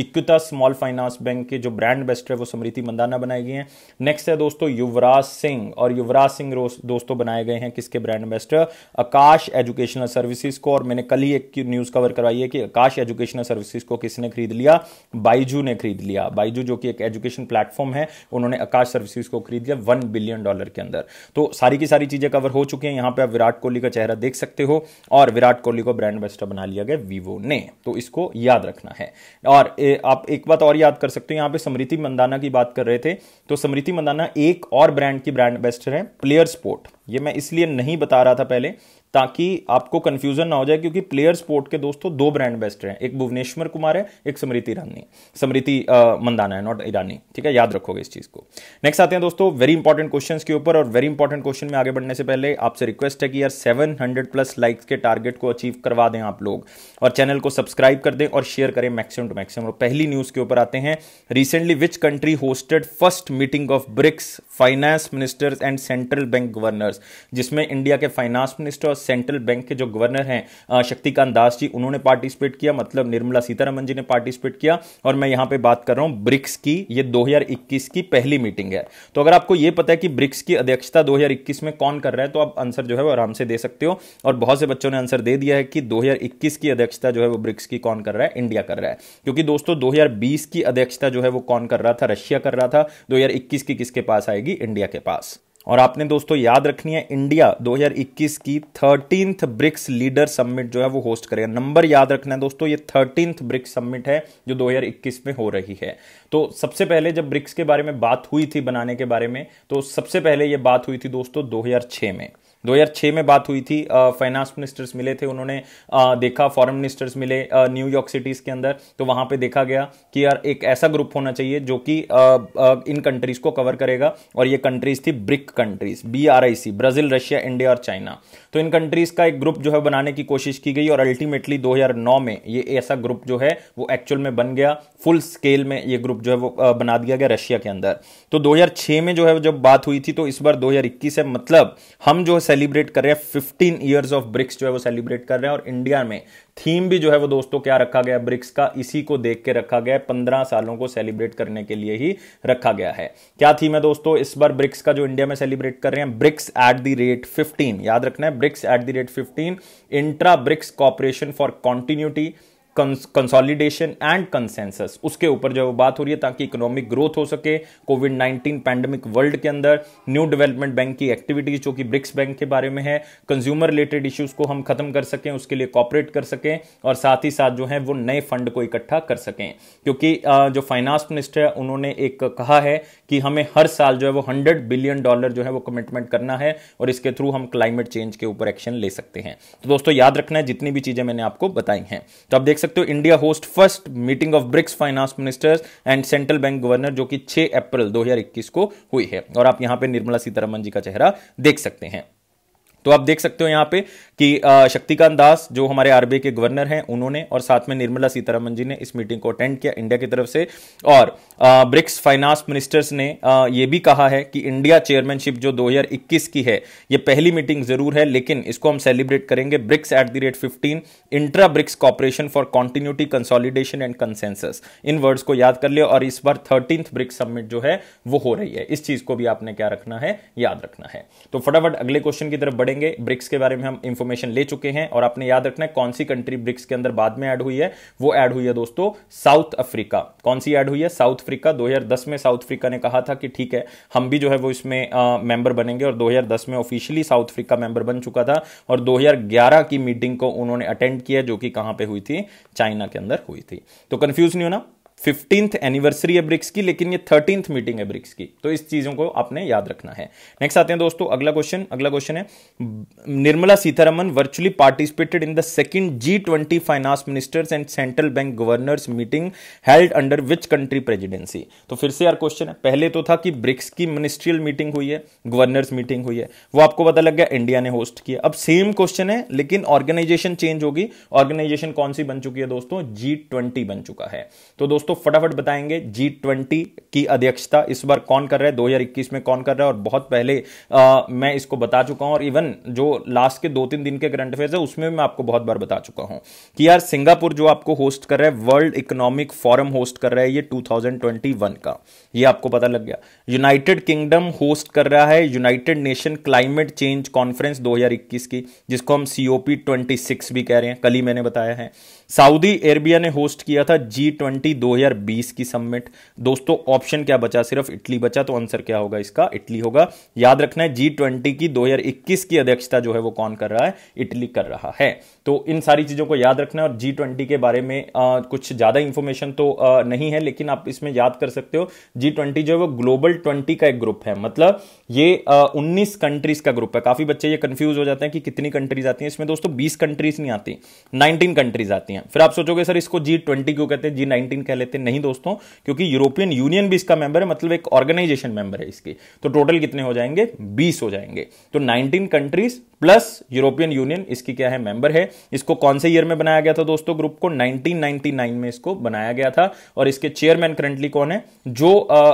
इक्विता स्मॉल फाइनेंस बैंक के जो ब्रांड बेस्ट है वो समृति मंदाना बनाए गए हैं नेक्स्ट है दोस्तों युवराज सिंह और युवराज सिंह दोस्तों बनाए गए हैं किसके brand ambassador Aakash educational services को और मैंने कल ही एक न्यूज़ कवर करवाई है कि आकाश एजुकेशनल सर्विसेज को किसने खरीद लिया बाइजू ने खरीद लिया बाइजू जो कि एक एजुकेशन प्लेटफॉर्म है उन्होंने आकाश सर्विसेज को खरीद लिया वन बिलियन डॉलर के अंदर तो सारी सारी की सारी चीज़ें कवर हो चुकी हैं यहां पे आप विराट कोहली का चेहरा देख सकते हो और विराट कोहली को ब्रांड बेस्टर बना लिया गया वीवो ने तो इसको याद रखना है और ए, आप एक बात और याद कर सकते हो यहां पे समृति मंदाना की बात कर रहे थे तो समृति मंदाना एक और ब्रांड की ब्रांड बेस्टर है प्लेयर स्पोर्ट ये मैं इसलिए नहीं बता रहा था पहले ताकि आपको कंफ्यूजन ना हो जाए क्योंकि प्लेयर स्पोर्ट के दोस्तों दो ब्रांड बेस्ट हैं एक भुवनेश्वर कुमार है एक स्मृति ईरानी स्मृति मंदाना है नॉट ईरानी ठीक है याद रखोगे इस चीज़ को नेक्स्ट आते हैं दोस्तों वेरी इंपॉर्टेंट क्वेश्चन के ऊपर और वेरी इंपॉर्टेंट क्वेश्चन में आगे बढ़ने से पहले आपसे रिक्वेस्ट है कि यार सेवन हंड्रेड प्लस लाइक्स के टारगेट को अचीव करवा दें आप लोग और चैनल को सब्सक्राइब कर दें और शेयर करें मैक्सिमम टू मैक्सिमम पहली न्यूज़ के ऊपर आते हैं recently which country hosted first meeting of BRICS finance ministers and central bank governors जिसमें इंडिया के फाइनेंस मिनिस्टर सेंट्रल बैंक के जो गवर्नर हैं शक्तिकांत दास जी उन्होंने पार्टिसिपेट किया मतलब निर्मला सीतारमन जी ने पार्टिसिपेट किया और मैं यहां पे बात कर रहा हूं ब्रिक्स की ये 2021 की पहली मीटिंग है तो अगर आपको ये पता है कि ब्रिक्स की अध्यक्षता 2021 में कौन कर रहा है तो आप आंसर जो है वो आराम से दे सकते हो और बहुत से बच्चों ने आंसर दे दिया है कि 2021 की अध्यक्षता जो है वो ब्रिक्स की कौन कर रहा है इंडिया कर रहा है क्योंकि दोस्तों 2020 की अध्यक्षता जो है वो कौन कर रहा था रशिया कर रहा था 2021 की किसके पास आएगी इंडिया के पास और आपने दोस्तों याद रखनी है इंडिया 2021 की थर्टींथ ब्रिक्स लीडर समिट जो है वो होस्ट करेगा नंबर याद रखना है दोस्तों ये थर्टींथ ब्रिक्स समिट है जो 2021 में हो रही है तो सबसे पहले जब ब्रिक्स के बारे में बात हुई थी बनाने के बारे में तो सबसे पहले ये बात हुई थी दोस्तों 2006 में 2006 में बात हुई थी फाइनेंस मिनिस्टर्स मिले थे उन्होंने आ, देखा फॉरेन मिनिस्टर्स मिले न्यूयॉर्क सिटीज के अंदर तो वहां पे देखा गया कि यार एक ऐसा ग्रुप होना चाहिए जो कि इन कंट्रीज को कवर करेगा और ये कंट्रीज थी BRIC countries B R I C Brazil Russia India और चाइना तो इन कंट्रीज का एक ग्रुप जो है बनाने की कोशिश की गई और अल्टीमेटली 2009 में ये ऐसा ग्रुप जो है वो एक्चुअल में बन गया फुल स्केल में ये ग्रुप जो है वो बना दिया गया रशिया के अंदर तो 2006 में जो है जब बात हुई थी तो इस बार 2021 है मतलब हम जो है सेलिब्रेट कर रहे हैं फिफ्टीन ईयर्स ऑफ ब्रिक्स जो है वो सेलिब्रेट कर रहे हैं और इंडिया में थीम भी जो है वो दोस्तों क्या रखा गया ब्रिक्स का इसी को देख के रखा गया है पंद्रह सालों को सेलिब्रेट करने के लिए ही रखा गया है क्या थीम है दोस्तों इस बार ब्रिक्स का जो इंडिया में सेलिब्रेट कर रहे हैं BRICS at the rate fifteen याद रखना है BRICS at the rate fifteen intra BRICS cooperation for continuity consolidation and consensus उसके ऊपर जो बात हो रही है ताकि इकोनॉमिक ग्रोथ हो सके कोविड नाइन्टीन पैंडमिक वर्ल्ड के अंदर न्यू डेवलपमेंट बैंक की एक्टिविटीज जो कि ब्रिक्स बैंक के बारे में है कंज्यूमर रिलेटेड इश्यूज को हम खत्म कर सकें उसके लिए कॉपरेट कर सकें और साथ ही साथ जो है वो नए फंड को इकट्ठा कर सकें क्योंकि जो फाइनेंस मिनिस्टर है उन्होंने एक कहा है कि हमें हर साल जो है वो हंड्रेड बिलियन डॉलर जो है वो कमिटमेंट करना है और इसके थ्रू हम क्लाइमेट चेंज के ऊपर एक्शन ले सकते हैं तो दोस्तों याद रखना है जितनी भी चीजें मैंने आपको बताई हैं तो आप देख सकते हो India host first meeting of BRICS finance ministers and central bank governor जो कि 6 अप्रैल 2021 को हुई है और आप यहां पे निर्मला सीतारमन जी का चेहरा देख सकते हैं तो आप देख सकते हो यहाँ पे कि शक्तिकांत दास जो हमारे आरबीआई के गवर्नर हैं उन्होंने और साथ में निर्मला सीतारामन जी ने इस मीटिंग को अटेंड किया इंडिया की तरफ से और ब्रिक्स फाइनेंस मिनिस्टर्स ने ये भी कहा है कि इंडिया चेयरमैनशिप जो 2021 की है ये पहली मीटिंग जरूर है लेकिन इसको हम सेलिब्रेट करेंगे BRICS at the rate fifteen intra BRICS cooperation for continuity consolidation and consensus इन वर्ड्स को याद कर लिया और इस बार थर्टीन ब्रिक्स समिट जो है वो हो रही है इस चीज को भी आपने क्या रखना है याद रखना है तो फटाफट अगले क्वेश्चन की तरफ बढ़ेंगे पढ़ेंगे ब्रिक्स के बारे में हम इंफॉर्मेशन ले चुके हैं और आपने याद रखना है कौन सी कंट्री ब्रिक्स के अंदर बाद में ऐड हुई है वो ऐड हुई है दोस्तों साउथ अफ्रीका कौन सी ऐड हुई है साउथ अफ्रीका 2010 में साउथ अफ्रीका ने कहा था कि ठीक है हम भी जो है वो इसमें मेंबर बनेंगे और 2010 में ऑफिशियली साउथ अफ्रीका मेंबर बन चुका था और 2011 की मीटिंग को उन्होंने अटेंड किया जो कि कहां पे हुई थी चाइना के अंदर हुई थी तो कंफ्यूज नहीं होना फिफ्टींथ एनिवर्सरी है ब्रिक्स की लेकिन ये थर्टींथ मीटिंग है ब्रिक्स की तो इस चीज़ों को आपने याद रखना है नेक्स्ट आते हैं दोस्तों अगला क्वेश्चन अगला क्वेश्चन है Nirmala Sitharaman virtually participated in the second G twenty finance ministers and central bank governors meeting held under which country presidency तो फिर से यार क्वेश्चन है पहले तो था कि ब्रिक्स की मिनिस्ट्रियल मीटिंग हुई है गवर्नर्स मीटिंग हुई है वो आपको पता लग गया इंडिया ने होस्ट किया अब सेम क्वेश्चन है लेकिन ऑर्गेनाइजेशन चेंज होगी ऑर्गेनाइजेशन कौन सी बन चुकी है दोस्तों जी बन चुका है तो दोस्तों फटाफट बताएंगे जी ट्वेंटी की अध्यक्षता इस बार कौन कर रहा है 2021 में कौन कर रहा है और बहुत पहले आ, मैं इसको बता चुका हूं और इवन जो लास्ट के दो तीन दिन के करंट अफेयर्स है उसमें मैं आपको बहुत बार बता चुका हूं कि यार सिंगापुर जो आपको होस्ट कर रहा है वर्ल्ड इकोनॉमिक फोरम होस्ट कर रहा है ये टू का ये आपको पता लग गया यूनाइटेड किंगडम होस्ट कर रहा है United Nation climate change conference दो की जिसको हम सीओपी 26 भी कह रहे हैं कल ही मैंने बताया है सऊदी अरेबिया ने होस्ट किया था जी ट्वेंटी दो हजार बीस की सबमिट दोस्तों ऑप्शन क्या बचा सिर्फ इटली बचा तो आंसर क्या होगा इसका इटली होगा याद रखना है जी ट्वेंटी की दो हजार इक्कीस की अध्यक्षता जो है वो कौन कर रहा है इटली कर रहा है तो इन सारी चीज़ों को याद रखना है और जी ट्वेंटी के बारे में आ, कुछ ज़्यादा इन्फॉर्मेशन तो आ, नहीं है लेकिन आप इसमें याद कर सकते हो जी ट्वेंटी जो है वो ग्लोबल ट्वेंटी का एक ग्रुप है मतलब ये उन्नीस कंट्रीज का ग्रुप है काफ़ी बच्चे ये कन्फ्यूज हो जाते हैं कि कितनी कंट्रीज आती हैं इसमें दोस्तों बीस कंट्रीज नहीं आती नाइनटीन कंट्रीज आती हैं फिर आप सोचोगे सर इसको जी ट्वेंटी क्यों कहते हैं जी नाइनटीन कह लेते हैं नहीं दोस्तों क्योंकि यूरोपियन यूनियन भी इसका मेंबर है मतलब एक ऑर्गेनाइजेशन मेंबर है इसकी तो टोटल कितने हो जाएंगे बीस हो जाएंगे तो nineteen countries plus European Union इसकी क्या है मेंबर है इसको कौन से ईयर में बनाया गया था दोस्तों ग्रुप को 1999 में इसको बनाया गया था और इसके चेयरमैन करंटली कौन है जो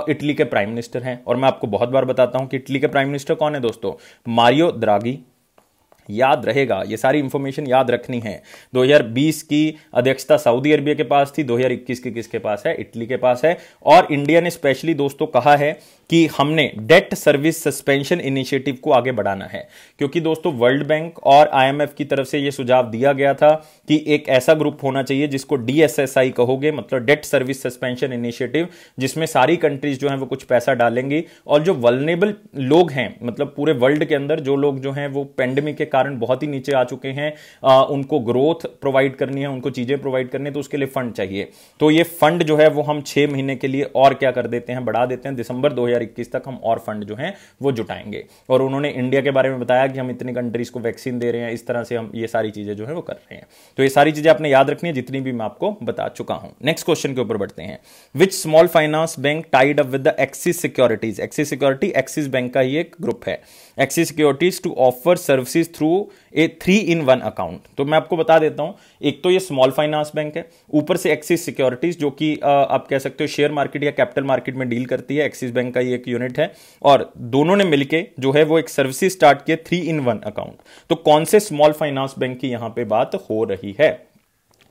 इटली के प्राइम मिनिस्टर हैं और मैं आपको बहुत बार बताता हूं कि इटली के प्राइम मिनिस्टर कौन है दोस्तों मारियो द्रागी याद रहेगा ये सारी इंफॉर्मेशन याद रखनी है 2020 की अध्यक्षता सऊदी अरबिया के पास थी 2021 की किसके पास है इटली के पास है और इंडिया ने स्पेशली दोस्तों कहा है कि हमने डेट सर्विस सस्पेंशन इनिशिएटिव को आगे बढ़ाना है क्योंकि दोस्तों वर्ल्ड बैंक और आईएमएफ की तरफ से यह सुझाव दिया गया था कि एक ऐसा ग्रुप होना चाहिए जिसको डीएसएसआई कहोगे मतलब डेट सर्विस सस्पेंशन इनिशिएटिव जिसमें सारी कंट्रीज जो है वो कुछ पैसा डालेंगी और जो वलनेबल लोग हैं मतलब पूरे वर्ल्ड के अंदर जो लोग जो हैं वो पेंडेमिक के कारण बहुत ही नीचे आ चुके हैं आ, उनको ग्रोथ प्रोवाइड करनी है उनको चीजें प्रोवाइड करनी है तो उसके लिए फंड चाहिए तो ये फंड जो है वो हम छह महीने के लिए और क्या कर देते हैं बढ़ा देते हैं दिसंबर दो 2021 तक हम और फंड जो हैं वो जुटाएंगे और उन्होंने इंडिया के बारे में बताया कि हम इतनी कंट्रीज को वैक्सीन दे रहे हैं इस तरह से हम ये सारी चीज़ें जो है वो कर रहे हैं तो ये सारी चीज़ें आपने याद रखनी है जितनी भी मैं आपको बता चुका हूं नेक्स्ट क्वेश्चन के ऊपर बढ़ते हैं which small finance bank tied up with the Axis Securities Axis security Axis bank का ही एक ग्रुप है Axis Securities to offer services through a three in one account तो मैं आपको बता देता हूं एक तो ये स्मॉल फाइनेंस बैंक है ऊपर से एक्सिस सिक्योरिटीज जो कि आप कह सकते हो शेयर मार्केट या कैपिटल मार्केट में डील करती है एक्सिस बैंक का ये एक यूनिट है और दोनों ने मिलकर जो है वो एक सर्विस स्टार्ट किए थ्री इन वन अकाउंट तो कौन से स्मॉल फाइनेंस बैंक की यहां पर बात हो रही है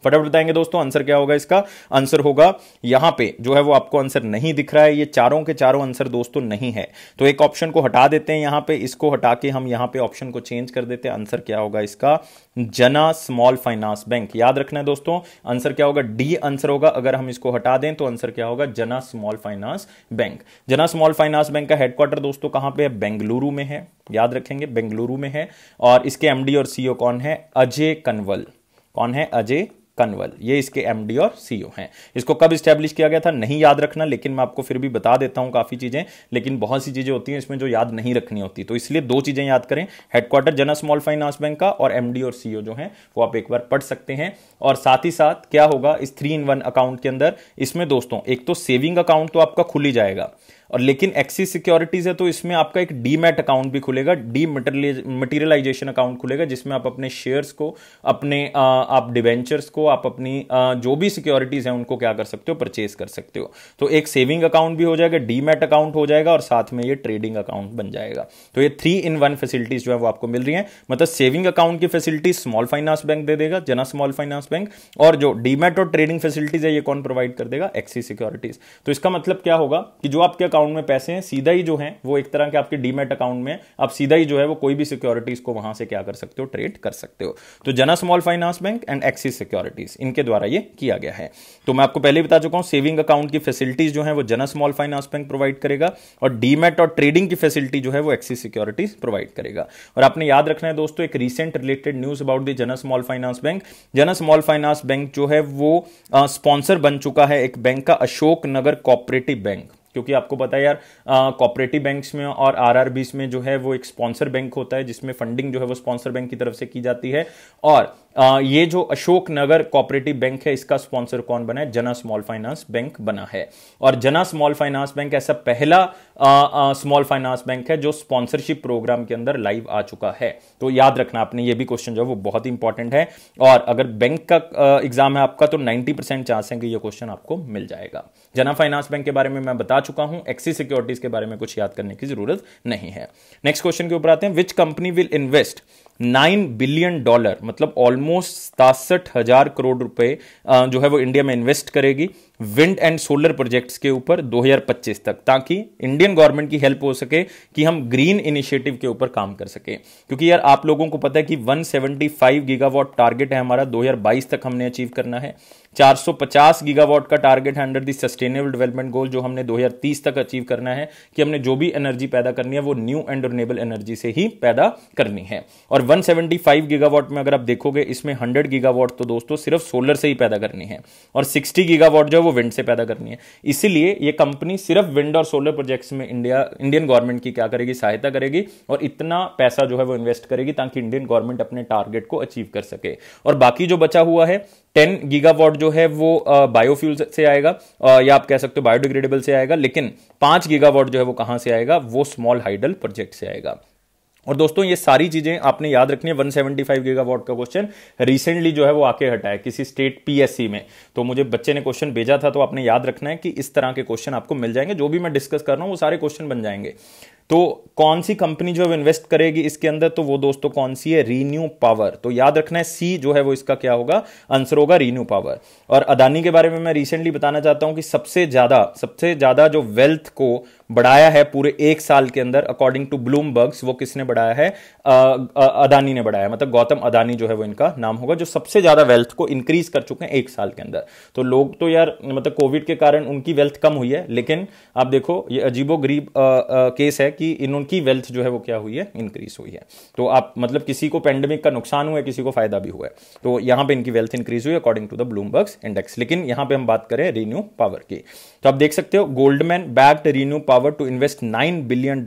फटाफट बताएंगे दोस्तों आंसर क्या होगा इसका आंसर होगा यहां पे जो है वो आपको आंसर नहीं दिख रहा है ये चारों के चारों आंसर दोस्तों नहीं है तो एक ऑप्शन को हटा देते हैं यहां पे इसको हटा के हम यहां पे ऑप्शन को चेंज कर देते हैं आंसर क्या होगा इसका जना स्मॉल फाइनेंस बैंक याद रखना है दोस्तों आंसर क्या होगा डी आंसर होगा अगर हम इसको हटा दें तो आंसर क्या होगा Jana small finance bank Jana small finance bank का हेडक्वार्टर दोस्तों कहां पे है बेंगलुरु में है याद रखेंगे बेंगलुरु में है और इसके एमडी और सीईओ कौन है अजय कनवल कौन है अजय कन्वल ये इसके एम और सी हैं इसको कब स्टैब्लिश किया गया था नहीं याद रखना लेकिन मैं आपको फिर भी बता देता हूं काफ़ी चीज़ें लेकिन बहुत सी चीज़ें होती हैं इसमें जो याद नहीं रखनी होती तो इसलिए दो चीज़ें याद करें हेडक्वार्टर जना स्मॉल फाइनेंस बैंक का और एम और सी जो हैं वो आप एक बार पढ़ सकते हैं और साथ ही साथ क्या होगा इस थ्री इन वन अकाउंट के अंदर इसमें दोस्तों एक तो सेविंग अकाउंट तो आपका खुल ही जाएगा और लेकिन एक्सिस सिक्योरिटीज है तो इसमें आपका एक डीमैट अकाउंट भी खुलेगा डी मटेरियलाइजेशन अकाउंट खुलेगा जिसमें आप अपने शेयर्स को अपने आ, आप डिवेंचर्स को आप अपनी आ, जो भी सिक्योरिटीज हैं उनको क्या कर सकते हो परचेज कर सकते हो तो एक सेविंग अकाउंट भी हो जाएगा मैट अकाउंट हो जाएगा और साथ में ये ट्रेडिंग अकाउंट बन जाएगा तो ये थ्री इन वन फैसिलिटीज जो है वो आपको मिल रही है मतलब सेविंग अकाउंट की फैसिलिटी स्मॉल फाइनेंस बैंक दे देगा जना स्मॉल फाइनेंस बैंक और जो डीमैट और ट्रेडिंग फैसिलिटीज है ये कौन प्रोवाइड कर देगा एक्सी सिक्योरिटीज तो इसका मतलब क्या होगा कि जो आपके अकाउंट अकाउंट में पैसे हैं सीधा ही जो है वो एक तरह के आपके डीमेट अकाउंट में आप सीधा ही जो है वो कोई भी सिक्योरिटीज को वहां से क्या कर सकते हो ट्रेड कर सकते हो तो Jana small finance bank and Axis Securities इनके द्वारा ये किया गया है तो मैं आपको पहले बता चुका हूं सेविंग अकाउंट की फैसिलिटीज जो है वो जना स्मॉल फाइनेंस बैंक प्रोवाइड करेगा और डीमेट और ट्रेडिंग की फैसिलिटी जो है वो एक्सिस सिक्योरिटीज प्रोवाइड करेगा और आपने याद रखना है दोस्तों एक recent related news about the Jana small finance bank Jana small finance bank जो है वो स्पॉन्सर बन चुका है एक बैंक का अशोक नगर कॉपरेटिव बैंक क्योंकि आपको पता है यार कॉपरेटिव बैंक्स में और आर में जो है वो एक स्पॉन्सर बैंक होता है जिसमें फंडिंग जो है वो स्पॉन्सर बैंक की तरफ से की जाती है और ये जो अशोक नगर कोऑपरेटिव बैंक है इसका स्पॉन्सर कौन बना है जना स्मॉल फाइनेंस बैंक बना है और जना स्मॉल फाइनेंस बैंक ऐसा पहला स्मॉल फाइनेंस बैंक है जो स्पॉन्सरशिप प्रोग्राम के अंदर लाइव आ चुका है तो याद रखना आपने ये भी क्वेश्चन जो है वो बहुत इंपॉर्टेंट है और अगर बैंक का एग्जाम है आपका तो नाइन्टी परसेंट चांस है कि यह क्वेश्चन आपको मिल जाएगा जना फाइनेंस बैंक के बारे में मैं बता चुका हूं एक्सी सिक्योरिटीज के बारे में कुछ याद करने की जरूरत नहीं है नेक्स्ट क्वेश्चन के ऊपर आते हैं which company will invest nine billion dollar मतलब ऑलमोस्ट सतासठ हजार करोड़ रुपए जो है वो इंडिया में इन्वेस्ट करेगी विंड एंड सोलर प्रोजेक्ट्स के ऊपर 2025 तक ताकि इंडियन गवर्नमेंट की हेल्प हो सके कि हम ग्रीन इनिशिएटिव के ऊपर काम कर सके क्योंकि यार आप लोगों को पता है कि 175 गीगावाट टारगेट है हमारा 2022 तक हमने अचीव करना है 450 गीगावाट का टारगेट है under the sustainable development goal जो हमने 2030 तक अचीव करना है कि हमने जो भी एनर्जी पैदा करनी है वो न्यू एंड रिनेबल एनर्जी से ही पैदा करनी है और 175 गीगावाट में अगर आप देखोगे इसमें 100 गीगावाट तो दोस्तों सिर्फ सोलर से ही पैदा करनी है और 60 गीगावाट जो है वो विंड से पैदा करनी है इसीलिए ये कंपनी सिर्फ विंड और सोलर प्रोजेक्ट्स में इंडिया इंडियन गवर्नमेंट की क्या करेगी सहायता करेगी और इतना पैसा जो है वो इन्वेस्ट करेगी ताकि इंडियन गवर्नमेंट अपने टारगेट को अचीव कर सके और बाकी जो बचा हुआ है टेन गीगावाट जो है वो बायोफ्यूल से आएगा या आप कह सकते हो बायोडिग्रेडेबल से आएगा लेकिन पांच गीगावाट जो है वो कहां से आएगा वो स्मॉल हाइडल प्रोजेक्ट से आएगा और दोस्तों ये सारी चीजें आपने याद रखनी है 175 गीगावाट का क्वेश्चन रिसेंटली जो है वो आके हटा है किसी स्टेट पीएससी में तो मुझे बच्चे ने क्वेश्चन भेजा था तो आपने याद रखना है कि इस तरह के क्वेश्चन आपको मिल जाएंगे जो भी मैं डिस्कस कर रहा हूं वो सारे क्वेश्चन बन जाएंगे तो कौन सी कंपनी जो है इन्वेस्ट करेगी इसके अंदर तो वो दोस्तों कौन सी है रीन्यू पावर तो याद रखना है सी जो है वो इसका क्या होगा आंसर होगा रीन्यू पावर और अदानी के बारे में मैं रिसेंटली बताना चाहता हूं कि सबसे ज्यादा सबसे ज्यादा जो वेल्थ को बढ़ाया है पूरे एक साल के अंदर अकॉर्डिंग टू ब्लूमबर्ग्स वो किसने बढ़ाया है अदानी ने बढ़ाया मतलब गौतम अदानी जो है वो इनका नाम होगा जो सबसे ज्यादा वेल्थ को इंक्रीज कर चुके हैं एक साल के अंदर तो लोग तो यार मतलब कोविड के कारण उनकी वेल्थ कम हुई है लेकिन आप देखो ये अजीबो गरीब केस है कि इन उनकी वेल्थ जो है वो क्या हुई है इंक्रीज हुई है तो आप मतलब किसी को पेंडेमिक का नुकसान हुआ है किसी को फायदा भी हुआ है तो यहां पे इनकी वेल्थ इंक्रीज हुई according to the Bloomberg's index लेकिन यहां पे हम बात करें रिन्यू पावर की तो आप देख सकते हो Goldman backed ReNew Power power to invest nine billion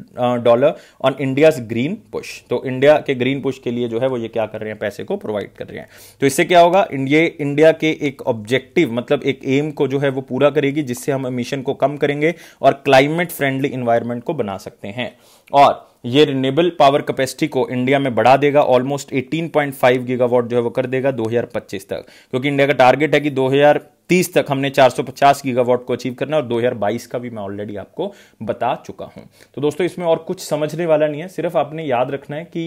dollar on India green push तो इंडिया के ग्रीन पुश के लिए जो है वो ये क्या कर रहे हैं पैसे को प्रोवाइड कर रहे हैं तो इससे क्या होगा ये इंडिया के एक ऑब्जेक्टिव मतलब एक एम को जो है वो पूरा करेगी जिससे हम मिशन को कम करेंगे और क्लाइमेट फ्रेंडली इन्वायरमेंट को बना सकते हैं और ये रिन्यूएबल पावर कैपेसिटी को इंडिया में बढ़ा देगा ऑलमोस्ट 18.5 गीगावाट जो है वो कर देगा 2025 तक क्योंकि इंडिया का टारगेट है कि 2000 तीस तक हमने 450 गीगावाट को अचीव करना और 2022 का भी मैं ऑलरेडी आपको बता चुका हूं तो दोस्तों इसमें और कुछ समझने वाला नहीं है सिर्फ आपने याद रखना है कि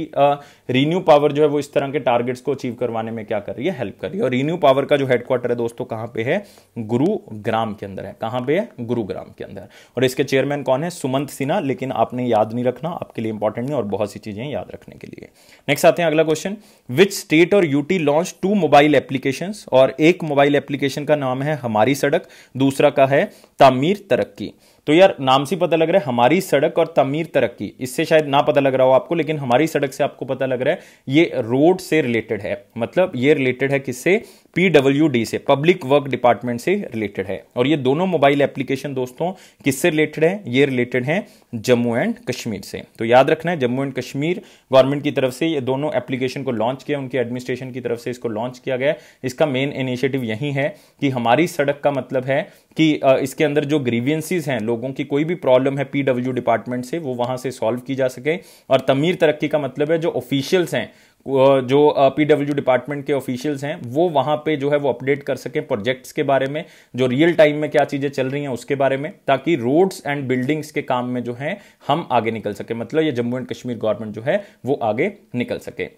रीन्यू पावर जो है वो इस तरह के टारगेट्स को अचीव करवाने में क्या कर रही है हेल्प कर रही है और रीन्यू पावर का जो हेडक्वार्टर है दोस्तों कहां पे है गुरुग्राम के अंदर है कहां पे है गुरुग्राम के अंदर और इसके चेयरमैन कौन है सुमंत सिन्हा लेकिन आपने याद नहीं रखना आपके लिए इंपॉर्टेंट नहीं और बहुत सी चीजें याद रखने के लिए नेक्स्ट आते हैं अगला क्वेश्चन विच स्टेट और UT launch to mobile application और एक मोबाइल एप्लीकेशन का नाम नाम है हमारी सड़क दूसरा का है तमीर तरक्की तो यार नाम से पता लग रहा है हमारी सड़क और तमीर तरक्की इससे शायद ना पता लग रहा हो आपको लेकिन हमारी सड़क से आपको पता लग रहा है ये रोड से रिलेटेड है मतलब ये रिलेटेड है किससे डी से पब्लिक वर्क डिपार्टमेंट से रिलेटेड है और ये दोनों मोबाइल एप्लीकेशन दोस्तों किससे रिलेटेड है ये रिलेटेड है जम्मू एंड कश्मीर से तो याद रखना है जम्मू एंड कश्मीर गवर्नमेंट की तरफ से ये दोनों एप्लीकेशन को लॉन्च किया उनके एडमिनिस्ट्रेशन की तरफ से इसको लॉन्च किया गया इसका मेन इनिशिएटिव यही है कि हमारी सड़क का मतलब है कि इसके अंदर जो ग्रीवियंसिस हैं लोगों की कोई भी प्रॉब्लम है पीडब्ल्यू डिपार्टमेंट से वो वहां से सॉल्व की जा सके और तमीर तरक्की का मतलब है जो ऑफिशियल्स हैं जो पीडब्ल्यू डिपार्टमेंट के ऑफिशियल्स हैं वो वहाँ पे जो है वो अपडेट कर सकें प्रोजेक्ट्स के बारे में जो रियल टाइम में क्या चीज़ें चल रही हैं उसके बारे में ताकि रोड्स एंड बिल्डिंग्स के काम में जो है हम आगे निकल सकें मतलब ये जम्मू एंड कश्मीर गवर्नमेंट जो है वो आगे निकल सके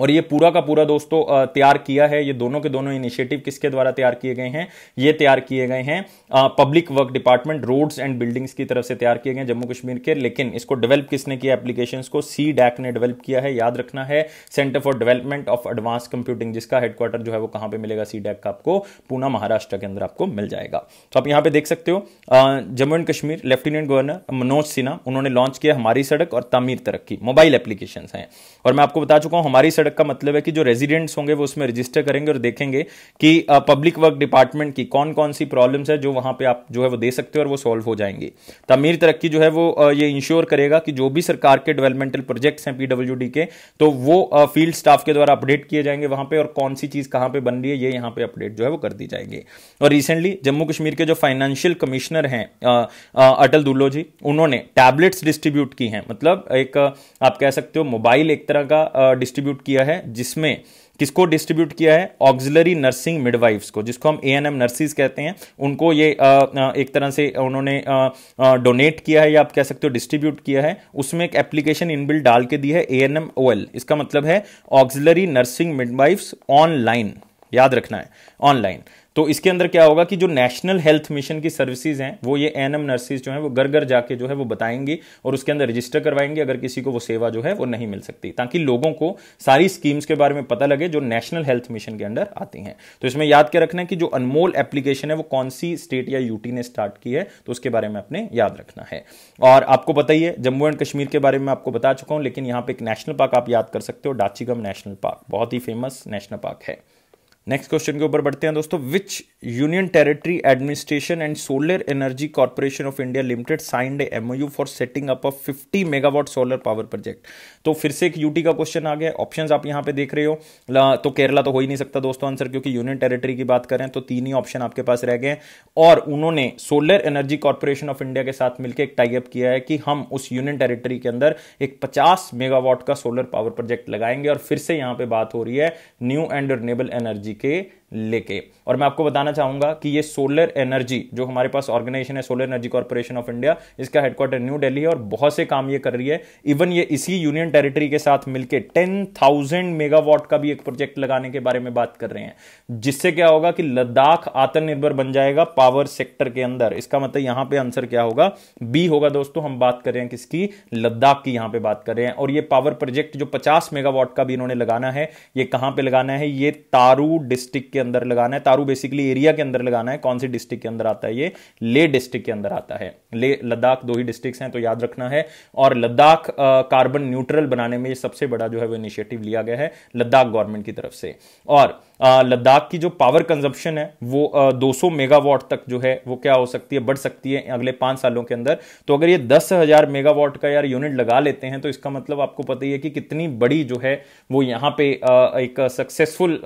और ये पूरा का पूरा दोस्तों तैयार किया है ये दोनों के दोनों इनिशिएटिव किसके द्वारा तैयार किए गए हैं ये तैयार किए गए हैं public work department roads and buildings की तरफ से तैयार किए गए जम्मू कश्मीर के लेकिन इसको डेवलप किसने किया एप्लीकेशन को सी डैक ने डेवलप किया है याद रखना है centre for development of advance computing जिसका हेडक्वार्टर जो है वो कहाँ पर मिलेगा सी डैक का आपको पूना महाराष्ट्र के अंदर आपको मिल जाएगा तो आप यहाँ पे देख सकते हो Jammu and Kashmir lieutenant governor Manoj Sinha उन्होंने लॉन्च किया हमारी सड़क और तमीर तरक्की मोबाइल एप्लीकेशन है और मैं आपको बता चुका हूँ हमारी सड़क सड़क का मतलब है कि जो रेजिडेंट्स होंगे वो उसमें रजिस्टर करेंगे और देखेंगे कि पब्लिक वर्क डिपार्टमेंट की कौन कौन सी प्रॉब्लम्स है जो वहां पे आप जो है वो दे सकते हो और वो सॉल्व हो जाएंगे तमीर तरक्की जो है वो ये इंश्योर करेगा कि जो भी सरकार के डेवलपमेंटल प्रोजेक्ट्स हैं पीडब्ल्यू के तो वो फील्ड स्टाफ के द्वारा अपडेट किए जाएंगे वहां पर और कौन सी चीज़ कहाँ पर बन रही है ये यहाँ पर अपडेट जो है वो कर दी जाएंगे और रिसेंटली जम्मू कश्मीर के जो फाइनेंशियल कमिश्नर हैं अटल दुल्लो जी उन्होंने टैबलेट्स डिस्ट्रीब्यूट की हैं मतलब एक आप कह सकते हो मोबाइल एक तरह का डिस्ट्रीब्यूट किया किया है जिसमें किसको डिस्ट्रीब्यूट किया है ऑक्सिलरी नर्सिंग मिडवाइफ्स को जिसको हम ए एन एम नर्सिस कहते हैं उनको ये एक तरह से उन्होंने डोनेट किया है या आप कह सकते हो डिस्ट्रीब्यूट किया है उसमें एक एप्लीकेशन इनबिल डाल के दी है A N M O L इसका मतलब है ऑक्सिलरी नर्सिंग मिडवाइफ्स ऑनलाइन याद रखना है ऑनलाइन तो इसके अंदर क्या होगा कि जो नेशनल हेल्थ मिशन की सर्विसेज हैं वो ये एन एम नर्सेज जो हैं वो घर घर जाके जो है वो बताएंगी और उसके अंदर रजिस्टर करवाएंगे अगर किसी को वो सेवा जो है वो नहीं मिल सकती ताकि लोगों को सारी स्कीम्स के बारे में पता लगे जो नेशनल हेल्थ मिशन के अंदर आती हैं तो इसमें याद के रखना है कि जो अनमोल एप्लीकेशन है वो कौन सी स्टेट या यूटी ने स्टार्ट की है तो उसके बारे में अपने याद रखना है और आपको पता ही है जम्मू एंड कश्मीर के बारे में आपको बता चुका हूँ लेकिन यहाँ पर एक नेशनल पार्क आप याद कर सकते हो डाचीगम नेशनल पार्क बहुत ही फेमस नेशनल पार्क है नेक्स्ट क्वेश्चन के ऊपर बढ़ते हैं दोस्तों which union territory administration and solar energy corporation of India limited signed MoU for setting up a 50 megawatt solar power project तो फिर से एक यूटी का क्वेश्चन आ गया ऑप्शंस आप यहां पे देख रहे हो तो केरला तो हो ही नहीं सकता दोस्तों आंसर क्योंकि यूनियन टेरिटरी की बात करें तो तीन ही ऑप्शन आपके पास रह गए और उन्होंने solar energy corporation of India के साथ मिलकर एक टाइप किया है कि हम उस यूनियन टेरिटरी के अंदर एक पचास मेगावाट का सोलर पावर प्रोजेक्ट लगाएंगे और फिर से यहां पर बात हो रही है new and renewable energy que लेके और मैं आपको बताना चाहूंगा कि ये सोलर एनर्जी जो हमारे पास ऑर्गेनाइजेशन है solar energy corporation of India इसका हेडक्वार्टर न्यू दिल्ली है और बहुत से काम ये कर रही है इवन ये इसी यूनियन टेरिटरी के साथ मिलकर टेन थाउजेंड मेगावाट का भी एक प्रोजेक्ट लगाने के बारे में बात कर रहे हैं जिससे क्या होगा कि लद्दाख आत्मनिर्भर बन जाएगा पावर सेक्टर के अंदर इसका मतलब यहां पर आंसर क्या होगा बी होगा दोस्तों हम बात कर रहे हैं किसकी लद्दाख की यहां पर बात कर रहे हैं और ये पावर प्रोजेक्ट जो पचास मेगावाट का भी इन्होंने लगाना है ये कहां पर लगाना है ये तारू डिस्ट्रिक्ट के अंदर लगाना है तारू बेसिकली एरिया के अंदर लगाना है कौन सी डिस्ट्रिक्ट के अंदर आता है ये ले डिस्ट्रिक्ट के अंदर आता है ले लद्दाख दो ही डिस्ट्रिक्ट हैं तो याद रखना है और लद्दाख कार्बन न्यूट्रल बनाने में सबसे बड़ा जो है वो इनिशिएटिव लिया गया है लद्दाख गवर्नमेंट की तरफ से और लद्दाख की जो पावर कंजप्शन है वो सौ मेगावाट तक जो है वो क्या हो सकती है बढ़ सकती है अगले पांच सालों के अंदर तो अगर ये दस हज़ार मेगावाट का यार यूनिट लगा लेते हैं तो इसका मतलब आपको पता ही है कि कितनी बड़ी जो है वो यहाँ पे एक सक्सेसफुल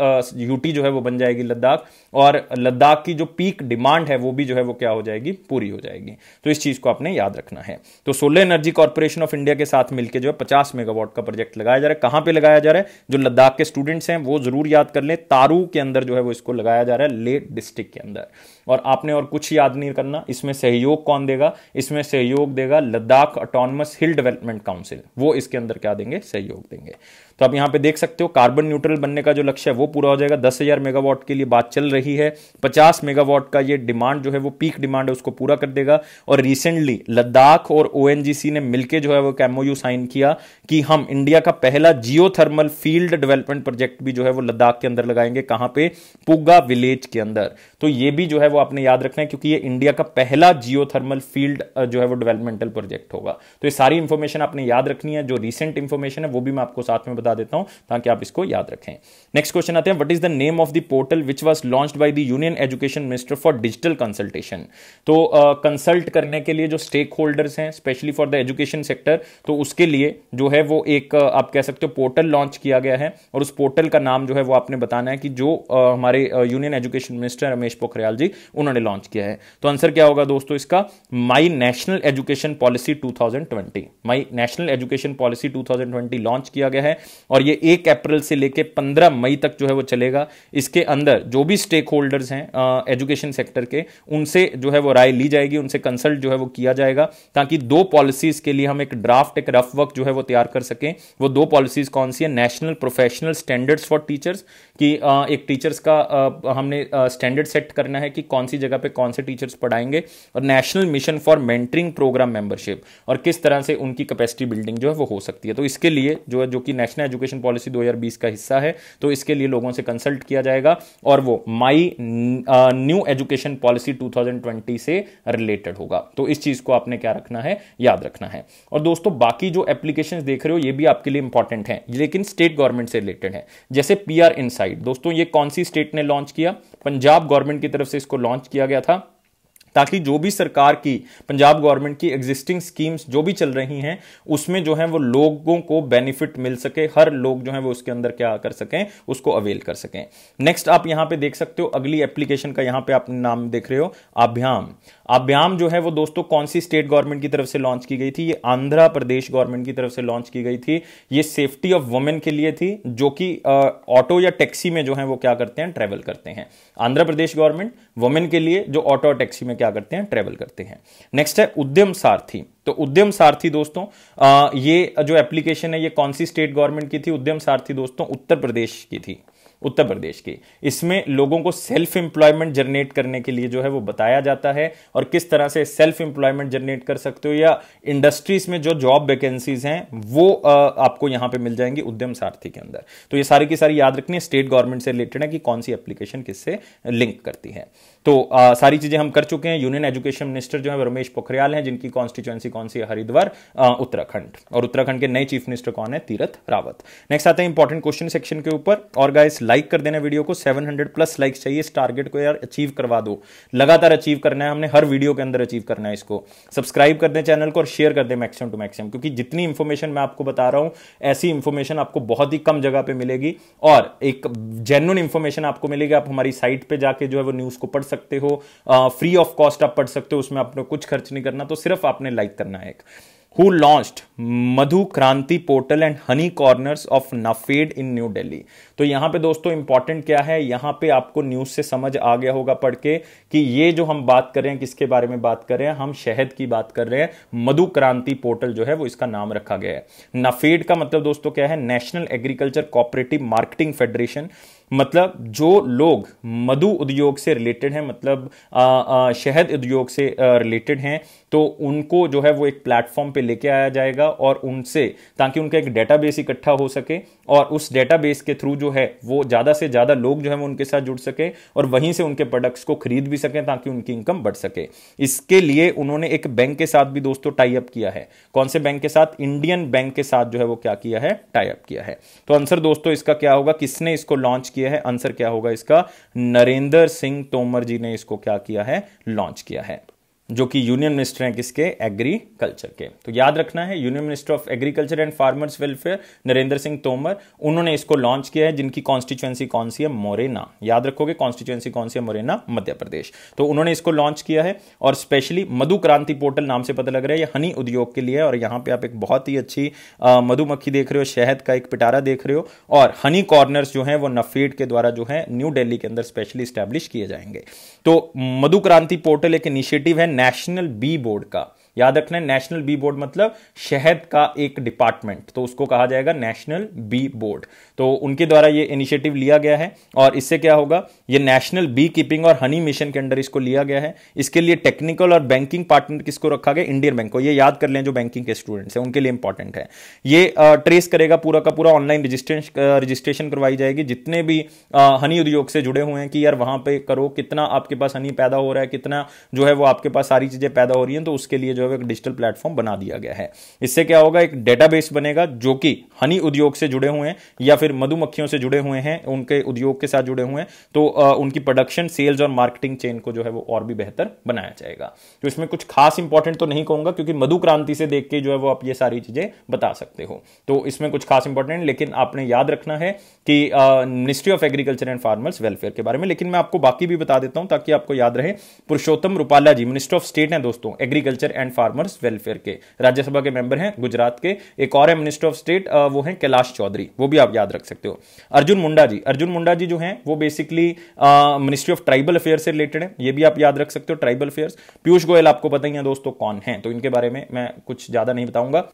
यूटी जो है वो बन जाएगी लद्दाख और लद्दाख की जो पीक डिमांड है वो भी जो है वो क्या हो जाएगी पूरी हो जाएगी तो इस चीज़ को आपने याद रखना है तो solar energy corporation of India के साथ मिलकर जो है पचास मेगावाट का प्रोजेक्ट लगाया जा रहा है कहां पर लगाया जा रहा है जो लद्दाख के स्टूडेंट्स हैं वो जरूर याद कर लें पारू के अंदर जो है वो इसको लगाया जा रहा है लेट डिस्ट्रिक्ट के अंदर और आपने और कुछ याद नहीं करना इसमें सहयोग कौन देगा इसमें सहयोग देगा Ladakh autonomous hill development council वो इसके अंदर क्या देंगे सहयोग देंगे तो आप यहाँ पे देख सकते हो कार्बन न्यूट्रल बनने का जो लक्ष्य है वो पूरा हो जाएगा दस हजार मेगावाट के लिए बात चल रही है पचास मेगावाट का ये डिमांड जो है वो पीक डिमांड है उसको पूरा कर देगा और रिसेंटली लद्दाख और ओ ने मिलकर जो है वो एमओयू साइन किया कि हम इंडिया का पहला geothermal field development project भी जो है वो लद्दाख के अंदर लगाएंगे कहां पे पुग्गा विलेज के अंदर तो ये भी जो है वो आपने याद रखना है क्योंकि ये इंडिया का पहला जियो फील्ड जो है वो डेवलपमेंटल प्रोजेक्ट होगा तो ये सारी इंफॉर्मेशन आपने याद रखनी है जो रिसेंट इंफॉर्मेशन है वो भी मैं आपको साथ में बता देता हूं ताकि आप इसको याद रखें नेक्स्ट क्वेश्चन आते हैं what is the name of the portal which was launch by the union education minister for digital consultation तो कंसल्ट uh, करने के लिए जो स्टेक होल्डर्स हैं specially for the education sector तो उसके लिए जो है वो एक uh, आप कह सकते हो पोर्टल लॉन्च किया गया है और उस पोर्टल का नाम जो है वो आपने बताना है कि जो uh, हमारे union education minister Ramesh Pokhriyal ji उन्होंने लॉन्च किया है तो आंसर क्या होगा दोस्तों इसका my national education policy 2020 my national education policy 2020 launch किया गया है और ये एक अप्रैल से लेकर पंद्रह मई तक जो है वो चलेगा इसके अंदर जो भी स्टेक होल्डर्स हैं एजुकेशन सेक्टर के उनसे जो है वो राय ली जाएगी उनसे कंसल्ट जो है वो किया जाएगा ताकि दो पॉलिसीज के लिए हम एक ड्राफ्ट एक रफ वर्क जो है वो तैयार कर सकें वो दो पॉलिसीज कौन सी है national professional standards for teachers कि एक टीचर्स का हमने स्टैंडर्ड सेट करना है कि कौन सी जगह पे कौन से टीचर्स पढ़ाएंगे और national mission for mentoring programme membership और किस तरह से उनकी कैपेसिटी बिल्डिंग जो है वो हो सकती है तो इसके लिए जो है जो कि नेशनल एजुकेशन पॉलिसी 2020 का हिस्सा है तो इसके लिए लोगों से कंसल्ट किया जाएगा और वो my new education policy two से रिलेटेड होगा तो इस चीज़ को आपने क्या रखना है याद रखना है और दोस्तों बाकी जो एप्लीकेशन देख रहे हो ये भी आपके लिए इंपॉर्टेंट है लेकिन स्टेट गवर्नमेंट से रिलेटेड है जैसे पी आर दोस्तों ये कौन सी स्टेट ने लॉन्च किया पंजाब गवर्नमेंट की तरफ से इसको लॉन्च किया गया था ताकि जो भी सरकार की पंजाब गवर्नमेंट की एग्जिस्टिंग स्कीम्स जो भी चल रही हैं उसमें जो है वो लोगों को बेनिफिट मिल सके हर लोग जो है वो उसके अंदर क्या कर सकें उसको अवेल कर सकें नेक्स्ट आप यहां पे देख सकते हो अगली एप्लीकेशन का यहां पे आप नाम देख रहे हो अभ्याम अभ्याम जो है वो दोस्तों कौन सी स्टेट गवर्नमेंट की तरफ से लॉन्च की गई थी ये आंध्र प्रदेश गवर्नमेंट की तरफ से लॉन्च की गई थी ये सेफ्टी ऑफ वुमेन के लिए थी जो कि ऑटो या टैक्सी में जो है वो क्या करते हैं ट्रेवल करते हैं आंध्र प्रदेश गवर्नमेंट वुमेन के लिए जो ऑटो और टैक्सी में क्या क्या करते हैं ट्रेवल करते हैं नेक्स्ट है उद्यम सारथी तो उद्यम सारथी दोस्तों आ, ये जो एप्लीकेशन है ये कौन सी स्टेट गवर्नमेंट की थी उद्यम सारथी दोस्तों उत्तर प्रदेश की थी उत्तर प्रदेश की इसमें लोगों को सेल्फ एम्प्लॉयमेंट जनरेट करने के लिए जो है वो बताया जाता है और किस तरह से सेल्फ एम्प्लॉयमेंट जनरेट कर सकते हो या इंडस्ट्रीज में जो जॉब वैकेंसीज हैं वो आपको यहां पे मिल जाएंगी उद्यम सारथी के अंदर तो ये सारी की सारी याद रखनी है स्टेट गवर्नमेंट से रिलेटेड है कि कौन सी एप्लीकेशन किससे लिंक करती है तो आ, सारी चीजें हम कर चुके हैं यूनियन एजुकेशन मिनिस्टर जो है रमेश पोखरियाल हैं जिनकी कॉन्स्टिट्युएंसी कौन सी है हरिद्वार उत्तराखंड और उत्तराखंड के नए चीफ मिनिस्टर कौन है तीरथ रावत नेक्स्ट आते हैं इंपॉर्टेंट क्वेश्चन सेक्शन के ऊपर और गाइस लाइक कर देना वीडियो को सेवन प्लस लाइक्स चाहिए इस टारगेट को यार अचीव करवा दो लगातार अचीव करना है हमने हर वीडियो के अंदर अचीव करना है इसको सब्सक्राइब कर दें चैनल को और शेयर कर दें मैक्सिमम टू मैक्सिमम क्योंकि जितनी इंफॉर्मेशन मैं आपको बता रहा हूं ऐसी इन्फॉर्मेशन आपको बहुत ही कम जगह पर मिलेगी और एक जेन्यून इंफॉर्मेशन आपको मिलेगी आप हमारी साइट पर जाके जो है वो न्यूज़ को पढ़ सकते सकते हो फ्री ऑफ कॉस्ट आप पढ़ सकते हो उसमें आपने कुछ खर्च नहीं करना तो सिर्फ आपने लाइक करना है एक who launched Madhu Kranti portal and honey corners of NAFED in new Delhi तो यहां पे दोस्तों इंपॉर्टेंट क्या है यहां पे आपको न्यूज से समझ आ गया होगा पढ़ के कि ये जो हम बात कर रहे हैं किसके बारे में बात कर रहे हैं हम शहद की बात कर रहे हैं मधु क्रांति पोर्टल जो है वो इसका नाम रखा गया है नफेड का मतलब दोस्तों क्या है national agriculture cooperative marketing federation मतलब जो लोग मधु उद्योग से रिलेटेड हैं मतलब शहद उद्योग से रिलेटेड हैं तो उनको जो है वो एक प्लेटफॉर्म पे लेके आया जाएगा और उनसे ताकि उनका एक डेटाबेस इकट्ठा हो सके और उस डेटाबेस के थ्रू जो है वो ज़्यादा से ज़्यादा लोग जो है वो उनके साथ जुड़ सकें और वहीं से उनके प्रोडक्ट्स को खरीद भी सकें ताकि उनकी इनकम बढ़ सके इसके लिए उन्होंने एक बैंक के साथ भी दोस्तों टाइप किया है कौन से बैंक के साथ इंडियन बैंक के साथ जो है वो क्या किया है टाइप किया है तो आंसर दोस्तों इसका क्या होगा किसने इसको लॉन्च किया है आंसर क्या होगा इसका नरेंद्र सिंह तोमर जी ने इसको क्या किया है लॉन्च किया है जो कि यूनियन मिनिस्टर हैं किसके एग्रीकल्चर के तो याद रखना है union minister of agriculture and farmers welfare Narendra Singh Tomar उन्होंने इसको लॉन्च किया है जिनकी कॉन्स्टिट्युएंसी कौन सी है मोरेना याद रखोगे कॉन्स्टिट्युएंसी कौन सी है मोरेना मध्य प्रदेश तो उन्होंने इसको लॉन्च किया है और स्पेशली मधु क्रांति पोर्टल नाम से पता लग रहा है ये हनी उद्योग के लिए है और यहाँ पे आप एक बहुत ही अच्छी मधुमक्खी देख रहे हो शहद का एक पिटारा देख रहे हो और हनी कॉर्नर्स जो है वो नफेड के द्वारा जो है न्यू डेली के अंदर स्पेशली स्टैब्लिश किए जाएंगे तो मधु क्रांति पोर्टल एक इनिशिएटिव है नेशनल बी बोर्ड का याद रखना है नेशनल बी बोर्ड मतलब शहद का एक डिपार्टमेंट तो उसको कहा जाएगा नेशनल बी बोर्ड तो उनके द्वारा ये इनिशिएटिव लिया गया है और इससे क्या होगा ये नेशनल बी कीपिंग और हनी मिशन के अंडर इसको लिया गया है इसके लिए टेक्निकल और बैंकिंग पार्टनर किसको रखा गया इंडियन बैंक को ये याद कर लें जो बैंकिंग के स्टूडेंट्स हैं उनके लिए इंपॉर्टेंट है ये ट्रेस करेगा पूरा का पूरा ऑनलाइन रजिस्ट्रेशन रजिस्ट्रेशन करवाई जाएगी जितने भी हनी उद्योग से जुड़े हुए हैं कि यार वहां पे करो कितना आपके पास हनी पैदा हो रहा है कितना जो है वो आपके पास सारी चीजें पैदा हो रही हैं तो उसके लिए जो उद्योग एक डिजिटल प्लेटफॉर्म बना दिया गया है इससे क्या होगा एक डेटाबेस बनेगा जो कि हनी उद्योग से जुड़े हुए हैं या फिर मधुमक्खियों से जुड़े हुए हैं उनके उद्योग के साथ जुड़े हुए हैं तो आ, उनकी प्रोडक्शन सेल्स और मार्केटिंग चेन को जो है वो और भी बेहतर बनाया जाएगा तो इसमें कुछ खास इंपॉर्टेंट तो नहीं कहूंगा क्योंकि मधु क्रांति से देख के जो है वो आप ये सारी चीजें बता सकते हो तो इसमें कुछ खास इंपॉर्टेंट लेकिन आपने याद रखना है कि ministry of agriculture and farmers welfare के बारे में लेकिन मैं आपको बाकी भी बता देता हूं ताकि आपको याद रहे Purushottam Rupala ji minister of state है दोस्तों एग्रीकल्चर एंड फार्मर्स वेलफेयर के राज्यसभा के मेंबर हैं गुजरात के एक और है मिनिस्टर ऑफ स्टेट वो हैं कैलाश चौधरी वो भी आप याद रख सकते हो अर्जुन मुंडा जी अर्जुन मुंडा जी जो हैं वो basically ministry of tribal affair से रिलेटेड है ये भी आप याद रख सकते हो ट्राइबल अफेयर पीयूष गोयल आपको पता ही है दोस्तों कौन है तो इनके बारे में मैं कुछ ज्यादा नहीं बताऊंगा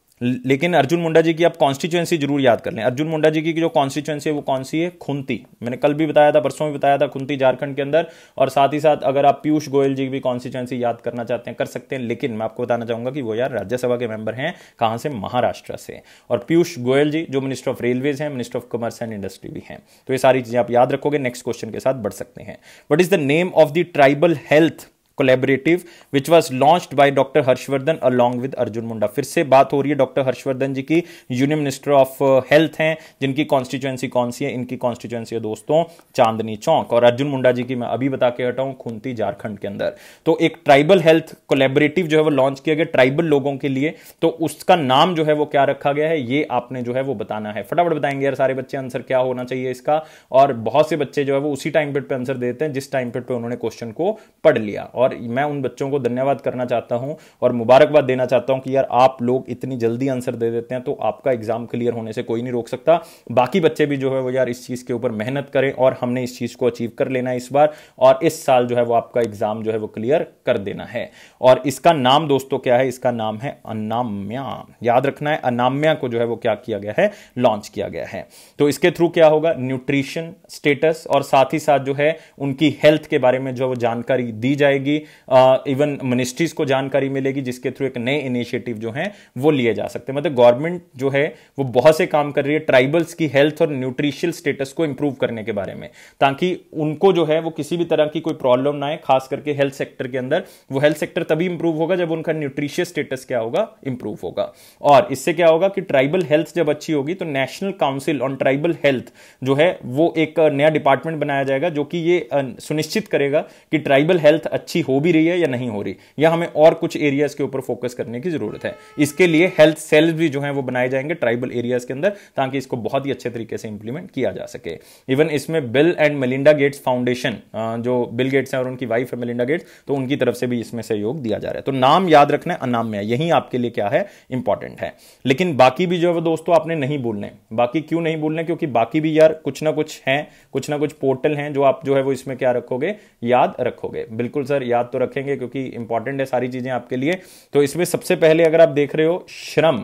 लेकिन अर्जुन मुंडा जी की आप कॉन्स्टिट्यूएंसी जरूर याद कर लें अर्जुन मुंडा जी की जो कॉन्स्टिट्यूएंसी है वो कौन सी है खुंती मैंने कल भी बताया था परसों भी बताया था खुंती झारखंड के अंदर और साथ ही साथ अगर आप पीयूष गोयल जी की भी कॉन्स्टिट्यूएंसी याद करना चाहते हैं कर सकते हैं लेकिन मैं आपको बताना चाहूंगा कि वो यार राज्यसभा के मेंबर हैं कहां से महाराष्ट्र से और पीयूष गोयल जी जो मिनिस्टर ऑफ रेलवेज हैं minister of commerce and industry भी हैं तो ये सारी चीज़ें आप याद रखोगे नेक्स्ट क्वेश्चन के साथ बढ़ सकते हैं what is the name of the tribal health collaborative which was launched by doctor Harshvardhan along with Arjun Munda फिर से बात हो रही है डॉक्टर हर्षवर्धन जी की यूनियन मिनिस्टर ऑफ हेल्थ हैं जिनकी कॉन्स्टिट्युएंसी कौन सी है इनकी कॉन्स्टिट्युएंसी है दोस्तों चांदनी चौक और अर्जुन मुंडा जी की मैं अभी बता के हटाऊं खुंती झारखंड के अंदर तो एक ट्राइबल हेल्थ कोलेबरेटिव जो है वो लॉन्च किया गया ट्राइबल लोगों के लिए तो उसका नाम जो है वो क्या रखा गया है ये आपने जो है वो बताना है फटाफट बताएंगे यार सारे बच्चे आंसर क्या होना चाहिए इसका और बहुत से बच्चे जो है वो उसी टाइम पर आंसर देते हैं जिस टाइम पर उन्होंने क्वेश्चन को पढ़ लिया और और मैं उन बच्चों को धन्यवाद करना चाहता हूँ और मुबारकबाद देना चाहता हूँ कि यार आप लोग इतनी जल्दी आंसर दे देते हैं तो आपका एग्जाम क्लियर होने से कोई नहीं रोक सकता बाकी बच्चे भी जो है वो यार इस चीज़ के ऊपर मेहनत करें और हमने इस चीज़ को अचीव कर लेना है इस बार और इस साल जो है वो आपका एग्जाम जो है वो क्लियर कर देना है और इसका नाम दोस्तों क्या है इसका नाम है अनाम्या याद रखना है अनाम्या को जो है वो क्या किया गया है लॉन्च किया गया है तो इसके थ्रू क्या होगा न्यूट्रिशन स्टेटस और साथ ही साथ जो है उनकी हेल्थ के बारे में जो वो जानकारी दी जाएगी मिलेगी इवन मिनिस्ट्रीज को जानकारी मिलेगी जिसके थ्रू एक नए इनिशिएटिव जो है वो लिए जा सकते हैं मतलब गवर्नमेंट जो है वो बहुत से काम कर रही है ट्राइबल्स की हेल्थ और न्यूट्रिशियल स्टेटस को इंप्रूव करने के बारे में ताकि उनको जो है वो किसी भी तरह की कोई प्रॉब्लम ना आए खास करके हेल्थ सेक्टर के अंदर वो हेल्थ सेक्टर तभी इंप्रूव होगा जब उनका न्यूट्रिशियस स्टेटस क्या होगा इंप्रूव होगा और इससे क्या होगा कि ट्राइबल हेल्थ जब अच्छी होगी तो national council on tribal health जो है वो एक नया डिपार्टमेंट बनाया जाएगा जो कि ये सुनिश्चित करेगा कि ट्राइबल हेल्थ अच्छी हो भी रही है या नहीं हो रही या हमें और कुछ एरियाज के ऊपर फोकस करने की जरूरत है इसके लिए हेल्थ सेल्स भी जो है वो बनाए जाएंगे ट्राइबल एरियाज के अंदर ताकि इसको बहुत ही अच्छे तरीके से इंप्लीमेंट किया जा सके इवन इसमें Bill and Melinda Gates foundation जो बिल गेट्स हैं और उनकी वाइफ है मेलिंडा गेट्स तो उनकी तरफ से भी इसमें सहयोग दिया जा रहा है तो नाम याद रखना अनाम में यही आपके लिए क्या है इंपॉर्टेंट है लेकिन बाकी भी जो है वो दोस्तों आपने नहीं बोलने बाकी क्यों नहीं बोलने क्योंकि बाकी भी यार कुछ ना कुछ है कुछ ना कुछ पोर्टल हैं जो आप जो है वो इसमें क्या रखोगे याद रखोगे बिल्कुल सर याद तो रखेंगे क्योंकि इंपॉर्टेंट है सारी चीजें आपके लिए तो इसमें सबसे पहले अगर आप देख रहे हो श्रम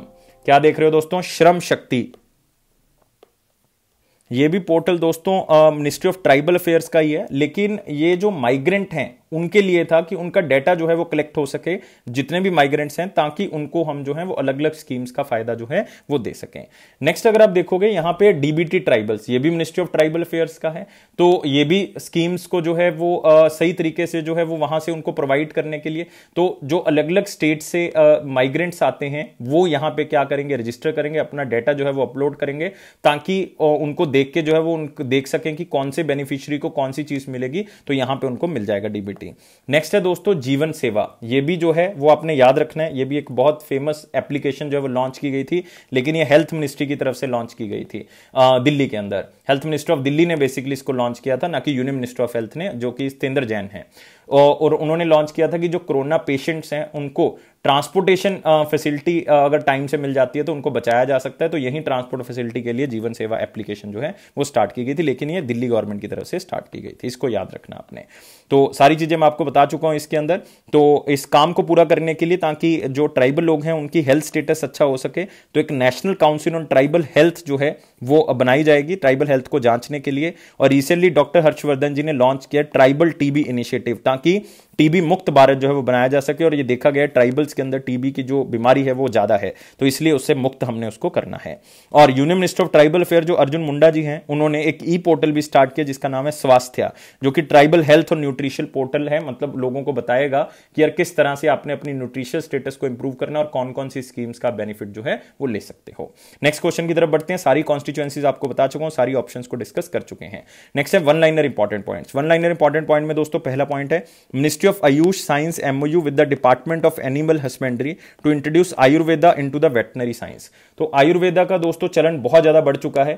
क्या देख रहे हो दोस्तों श्रम शक्ति ये भी पोर्टल दोस्तों मिनिस्ट्री ऑफ ट्राइबल अफेयर्स का ही है लेकिन ये जो माइग्रेंट हैं उनके लिए था कि उनका डेटा जो है वो कलेक्ट हो सके जितने भी माइग्रेंट्स हैं ताकि उनको हम जो है वो अलग अलग स्कीम्स का फायदा जो है वो दे सकें नेक्स्ट अगर आप देखोगे यहां पे डीबीटी ट्राइबल्स ये भी मिनिस्ट्री ऑफ ट्राइबल अफेयर्स का है तो ये भी स्कीम्स को जो है वो आ, सही तरीके से जो है वो वहां से उनको प्रोवाइड करने के लिए तो जो अलग अलग स्टेट से माइग्रेंट्स आते हैं वो यहां पर क्या करेंगे रजिस्टर करेंगे अपना डेटा जो है वो अपलोड करेंगे ताकि उनको देख के जो है वो देख सकें कि कौन से बेनिफिशियरी को कौन सी चीज मिलेगी तो यहां पर उनको मिल जाएगा डीबीटी रिस्पॉन्सिबिलिटी नेक्स्ट है दोस्तों जीवन सेवा ये भी जो है वो आपने याद रखना है ये भी एक बहुत फेमस एप्लीकेशन जो है वो लॉन्च की गई थी लेकिन ये हेल्थ मिनिस्ट्री की तरफ से लॉन्च की गई थी दिल्ली के अंदर हेल्थ मिनिस्टर ऑफ दिल्ली ने बेसिकली इसको लॉन्च किया था ना कि यूनियन मिनिस्टर ऑफ हेल्थ ने जो कि सतेंद्र जैन है और उन्होंने लॉन्च किया था कि जो कोरोना पेशेंट्स हैं उनको ट्रांसपोर्टेशन फैसिलिटी अगर टाइम से मिल जाती है तो उनको बचाया जा सकता है तो यही ट्रांसपोर्ट फैसिलिटी के लिए जीवन सेवा एप्लीकेशन जो है वो स्टार्ट की गई थी लेकिन ये दिल्ली गवर्नमेंट की तरफ से स्टार्ट की गई थी इसको याद रखना आपने तो सारी चीज़ें मैं आपको बता चुका हूँ इसके अंदर तो इस काम को पूरा करने के लिए ताकि जो ट्राइबल लोग हैं उनकी हेल्थ स्टेटस अच्छा हो सके तो एक national council on tribal health जो है वो बनाई जाएगी ट्राइबल हेल्थ को जांचने के लिए और रिसेंटली डॉक्टर हर्षवर्धन जी ने लॉन्च किया ट्राइबल टीबी इनिशिएटिव ताकि टीबी मुक्त भारत जो है वो बनाया जा सके और ये देखा गया ट्राइबल्स के अंदर टीबी की जो बीमारी है वो ज़्यादा है तो इसलिए उससे मुक्त हमने उसको करना है और union minister of tribal affair जो अर्जुन मुंडा जी हैं उन्होंने एक ई पोर्टल भी स्टार्ट किया जिसका नाम है स्वास्थ्य जो कि ट्राइबल हेल्थ और न्यूट्रिशन पोर्टल है मतलब लोगों को बताएगा कि यार किस तरह से आपने अपनी न्यूट्रिशन स्टेटस को इंप्रूव करना और कौन कौन सी स्कीम्स का बेनिफिट जो है वो ले सकते हो नेक्स्ट क्वेश्चन की तरफ बढ़ते हैं सारी कॉन्स्टिट्यूएंसीज आपको बता चुका हूं सारी ऑप्शन को डिस्कस कर चुके हैं नेक्स्ट है one liner important point one liner important point में दोस्तों पहला पॉइंट है ministry university of Ayush science MoU with the department of animal husbandry to introduce Ayurveda into the veterinary science तो आयुर्वेदा का दोस्तों चलन बहुत ज्यादा बढ़ चुका है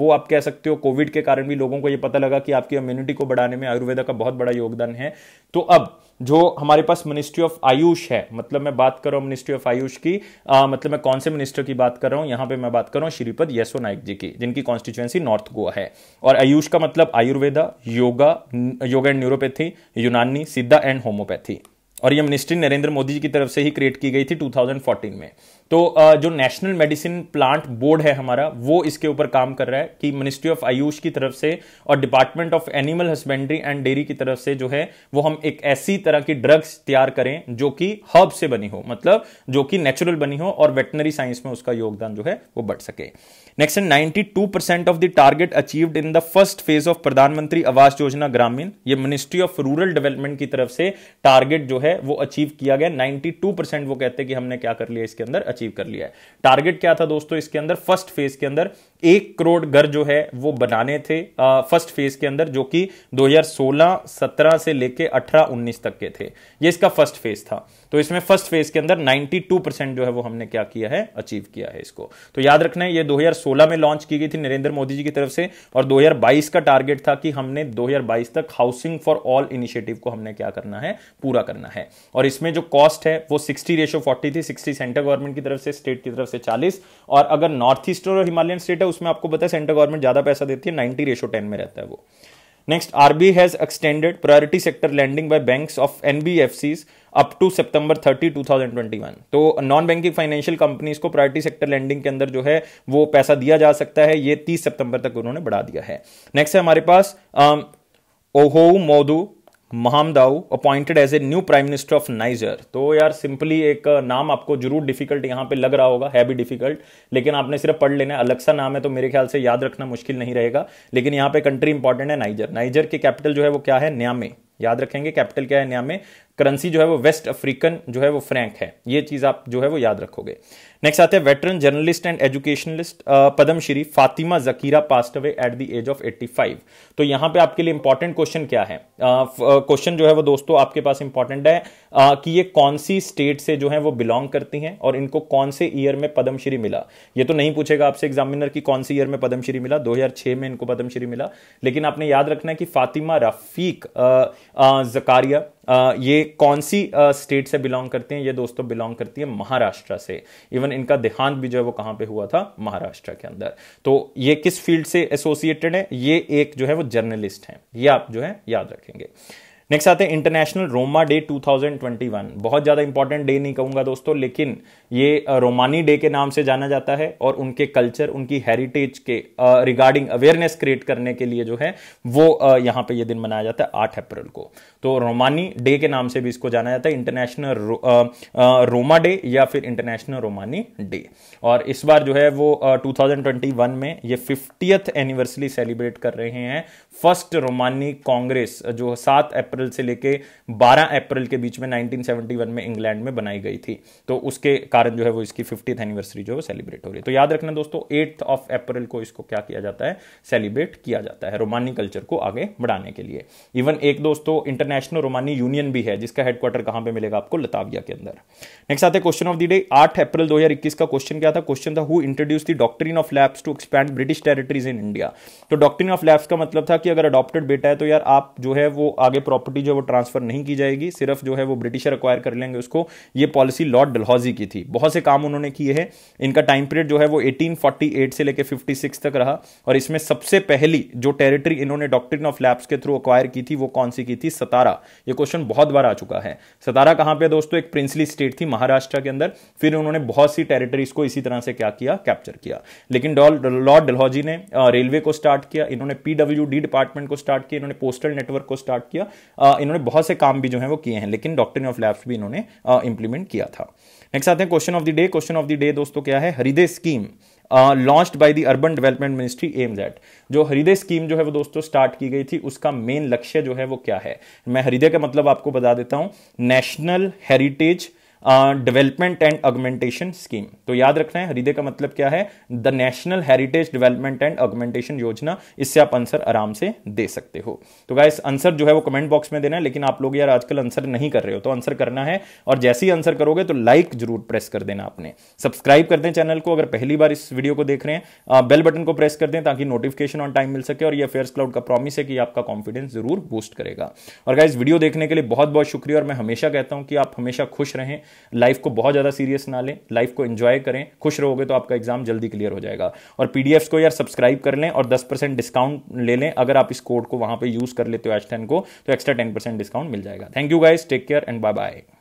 वो आप कह सकते हो कोविड के कारण भी लोगों को यह पता लगा कि आपकी इम्यूनिटी को बढ़ाने में आयुर्वेदा का बहुत बड़ा योगदान है तो अब जो हमारे पास मिनिस्ट्री ऑफ आयुष है मतलब मैं बात कर रहा हूँ मिनिस्ट्री ऑफ आयुष की आ, मतलब मैं कौन से मिनिस्टर की बात कर रहा हूँ यहाँ पे मैं बात कर रहा हूँ श्रीपद यशो नाइक जी की जिनकी कॉन्स्टिट्युएंसी नॉर्थ गोवा है और आयुष का मतलब Ayurveda yoga yoga and naturopathy Unani Siddha and homeopathy और ये मिनिस्ट्री नरेंद्र मोदी जी की तरफ से ही क्रिएट की गई थी 2014 में तो जो नेशनल मेडिसिन प्लांट बोर्ड है हमारा वो इसके ऊपर काम कर रहा है कि मिनिस्ट्री ऑफ आयुष की तरफ से और department of animal husbandry and dairy की तरफ से जो है वो हम एक ऐसी तरह की ड्रग्स तैयार करें जो कि हर्ब से बनी हो मतलब जो कि नेचुरल बनी हो और वेटनरी साइंस में उसका योगदान जो है वो बढ़ सके next ninety two percent of the target achieved in the first phase of Pradhanmantri Awas योजना ग्रामीण ये मिनिस्ट्री ऑफ रूरल डेवलपमेंट की तरफ से टारगेट जो है वो अचीव किया गया नाइनटी टू परसेंट वो कहते हैं कि हमने क्या कर लिया इसके अंदर अचीव कर लिया है टारगेट क्या था दोस्तों इसके अंदर फर्स्ट फेज के अंदर एक करोड़ घर जो है वो बनाने थे फर्स्ट फेज के अंदर जो कि 2016-17 से लेके 18-19 तक के थे ये इसका फर्स्ट फेज था तो इसमें फर्स्ट फेज के अंदर 92 परसेंट जो है वो हमने क्या किया है अचीव किया है इसको तो याद रखना है ये 2016 में लॉन्च की गई थी नरेंद्र मोदी जी की तरफ से और 2022 का टारगेट था कि हमने 2022 तक हाउसिंग फॉर ऑल इनिशिएटिव को हमने क्या करना है पूरा करना है और इसमें जो कॉस्ट है वो सिक्सटी रेशो फोर्टी थी सिक्सटी सेंट्रल गवर्नमेंट की तरफ से स्टेट की तरफ से चालीस और अगर नॉर्थ ईस्ट और हिमालयन स्टेट है उसमें आपको पता है सेंट्रल गवर्नमेंट ज्यादा पैसा देती है नाइनटी रेशो टेन में रहता है वो next RB has extended priority sector lending by bank of NBFCs up to September twenty one तो नॉन बैंकिंग फाइनेंशियल कंपनीज को प्रायोरिटी सेक्टर लैंडिंग के अंदर जो है वो पैसा दिया जा सकता है ये तीस सितंबर तक उन्होंने बढ़ा दिया है नेक्स्ट है हमारे पास Ouhoumoudou Mahamadou appointed as a new prime minister of Niger तो यार सिंपली एक uh, नाम आपको जरूर डिफिकल्ट यहां पे लग रहा होगा है भी डिफिकल्ट लेकिन आपने सिर्फ पढ़ लेना अलग सा नाम है तो मेरे ख्याल से याद रखना मुश्किल नहीं रहेगा लेकिन यहां पे कंट्री इंपॉर्टेंट है नाइजर नाइजर के कैपिटल जो है वो क्या है न्यामे याद रखेंगे कैपिटल क्या है न्यामे करेंसी जो है वो वेस्ट अफ्रीकन जो है वो फ्रैंक है ये चीज़ आप जो है वो याद रखोगे नेक्स्ट आते हैं veteran journalist and educationalist Padmashri Fatima Zakaria passed away at the age of 85 तो यहाँ पे आपके लिए इंपॉर्टेंट क्वेश्चन क्या है क्वेश्चन uh, जो है वो दोस्तों आपके पास इंपॉर्टेंट है uh, कि ये कौन सी स्टेट से जो है वो बिलोंग करती हैं और इनको कौन से ईयर में पद्मश्री मिला ये तो नहीं पूछेगा आपसे एग्जामिनर की कौन सी ईयर में पद्मश्री मिला दो में इनको पद्मश्री मिला लेकिन आपने याद रखना है कि फातिमा रफीक जकारिया ये कौन सी स्टेट से बिलोंग करते हैं ये दोस्तों बिलोंग करती है महाराष्ट्र से इवन इनका देहांत भी जो है वो कहां पे हुआ था महाराष्ट्र के अंदर तो ये किस फील्ड से एसोसिएटेड है ये एक जो है वो जर्नलिस्ट है ये आप जो है याद रखेंगे नेक्स्ट आते हैं इंटरनेशनल रोमा डे 2021 बहुत ज़्यादा इंपॉर्टेंट डे नहीं कहूंगा दोस्तों लेकिन ये रोमानी डे के नाम से जाना जाता है और उनके कल्चर उनकी हेरिटेज के रिगार्डिंग अवेयरनेस क्रिएट करने के लिए जो है वो यहाँ पे ये दिन मनाया जाता है आठ अप्रैल को तो रोमानी डे के नाम से भी इसको जाना जाता है इंटरनेशनल रो, रोमा डे या फिर इंटरनेशनल रोमानी डे और इस बार जो है वो टू 2021 में ये फिफ्टियथ एनिवर्सरी सेलिब्रेट कर रहे हैं फर्स्ट रोमानी कांग्रेस जो 7 अप्रैल से लेके 12 अप्रैल के बीच में 1971 में इंग्लैंड में बनाई गई थी तो उसके कारण जो है वो इसकी फिफ्टियथ एनिवर्सरी जो है सेलिब्रेट हो रही है तो याद रखना दोस्तों एट्थ ऑफ अप्रैल को इसको क्या किया जाता है सेलिब्रेट किया जाता है रोमानी कल्चर को आगे बढ़ाने के लिए इवन एक दोस्तों इंटरनेशनल रोमानी यूनियन भी है जिसका हेडक्वार्टर कहां पर मिलेगा आपको लताविया के अंदर नेक्स्ट आते क्वेश्चन ऑफ द डे आठ अप्रैल दो का क्वेश्चन क्या था क्वेश्चन था who introduce the doctrine of lapse to expand British territories in India तो डॉक्ट्रीन ऑफ लैब्स का मतलब था कि अगर अडॉप्टेड बेटा है तो यार आप जो है वो आगे प्रॉपर्टी जो है वो ट्रांसफर नहीं की जाएगी सिर्फ जो है वो ब्रिटिशर अक्वायर कर लेंगे उसको ये पॉलिसी लॉर्ड डलहौजी की थी बहुत से काम उन्होंने किए हैं इनका टाइम पीरियड जो है वो एटीन से लेकर फिफ्टी तक रहा और इसमें सबसे पहली जो टेरिटरी इन्होंने डॉक्ट्रिन ऑफ लैब्स के थ्रू अक्वायर की थी वो कौन सी की थी सतारा ये क्वेश्चन बहुत बार आ चुका है सतारा कहां पे दोस्तों एक प्रिंसली स्टेट थी महाराष्ट्र के अंदर फिर उन्होंने बहुत सी टेरिटरीज को इसी इसी तरह से क्या किया कैप्चर किया लेकिन लॉर्ड डलहौजी ने रेलवे को स्टार्ट किया इन्होंने पीडब्ल्यू डिपार्टमेंट को स्टार्ट किया इन्होंने पोस्टल नेटवर्क को स्टार्ट किया इन्होंने बहुत से काम भी जो है वो किए हैं लेकिन डॉक्टर ऑफ लैब्स भी इन्होंने इंप्लीमेंट किया था नेक्स्ट आते हैं question of the day question of the day दोस्तों क्या है HRIDAY scheme launch by the urban development ministry aims at जो हृदय स्कीम जो है वो दोस्तों स्टार्ट की गई थी उसका मेन लक्ष्य जो है वो क्या है मैं हृदय का मतलब आपको बता देता हूं national heritage development and augmentation scheme तो याद रखना है हृदय का मतलब क्या है the national heritage development and augmentation Yojana इससे आप आंसर आराम से दे सकते हो तो गाइस आंसर जो है वो कमेंट बॉक्स में देना है लेकिन आप लोग यार आजकल आंसर नहीं कर रहे हो तो आंसर करना है और जैसे ही आंसर करोगे तो लाइक जरूर प्रेस कर देना आपने सब्सक्राइब कर दें चैनल को अगर पहली बार इस वीडियो को देख रहे हैं बेल बटन को प्रेस कर दें ताकि नोटिफिकेशन ऑन टाइम मिल सके और ये अफेयर्स क्लाउड का प्रॉमिस है कि आपका कॉन्फिडेंस जरूर बूस्ट करेगा और गाइज वीडियो देखने के लिए बहुत बहुत शुक्रिया और मैं हमेशा कहता हूं कि आप हमेशा खुश रहें लाइफ को बहुत ज़्यादा सीरियस ना लें लाइफ को एंजॉय करें खुश रहोगे तो आपका एग्जाम जल्दी क्लियर हो जाएगा और पी को यार सब्सक्राइब कर लें और दस डिस्काउंट ले लें अगर आप इस कोड को वहाँ पर यूज़ कर लेते हो एच को तो एक्स्ट्रा टेन डिस्काउंट मिल जाएगा thank you guys take care and bye bye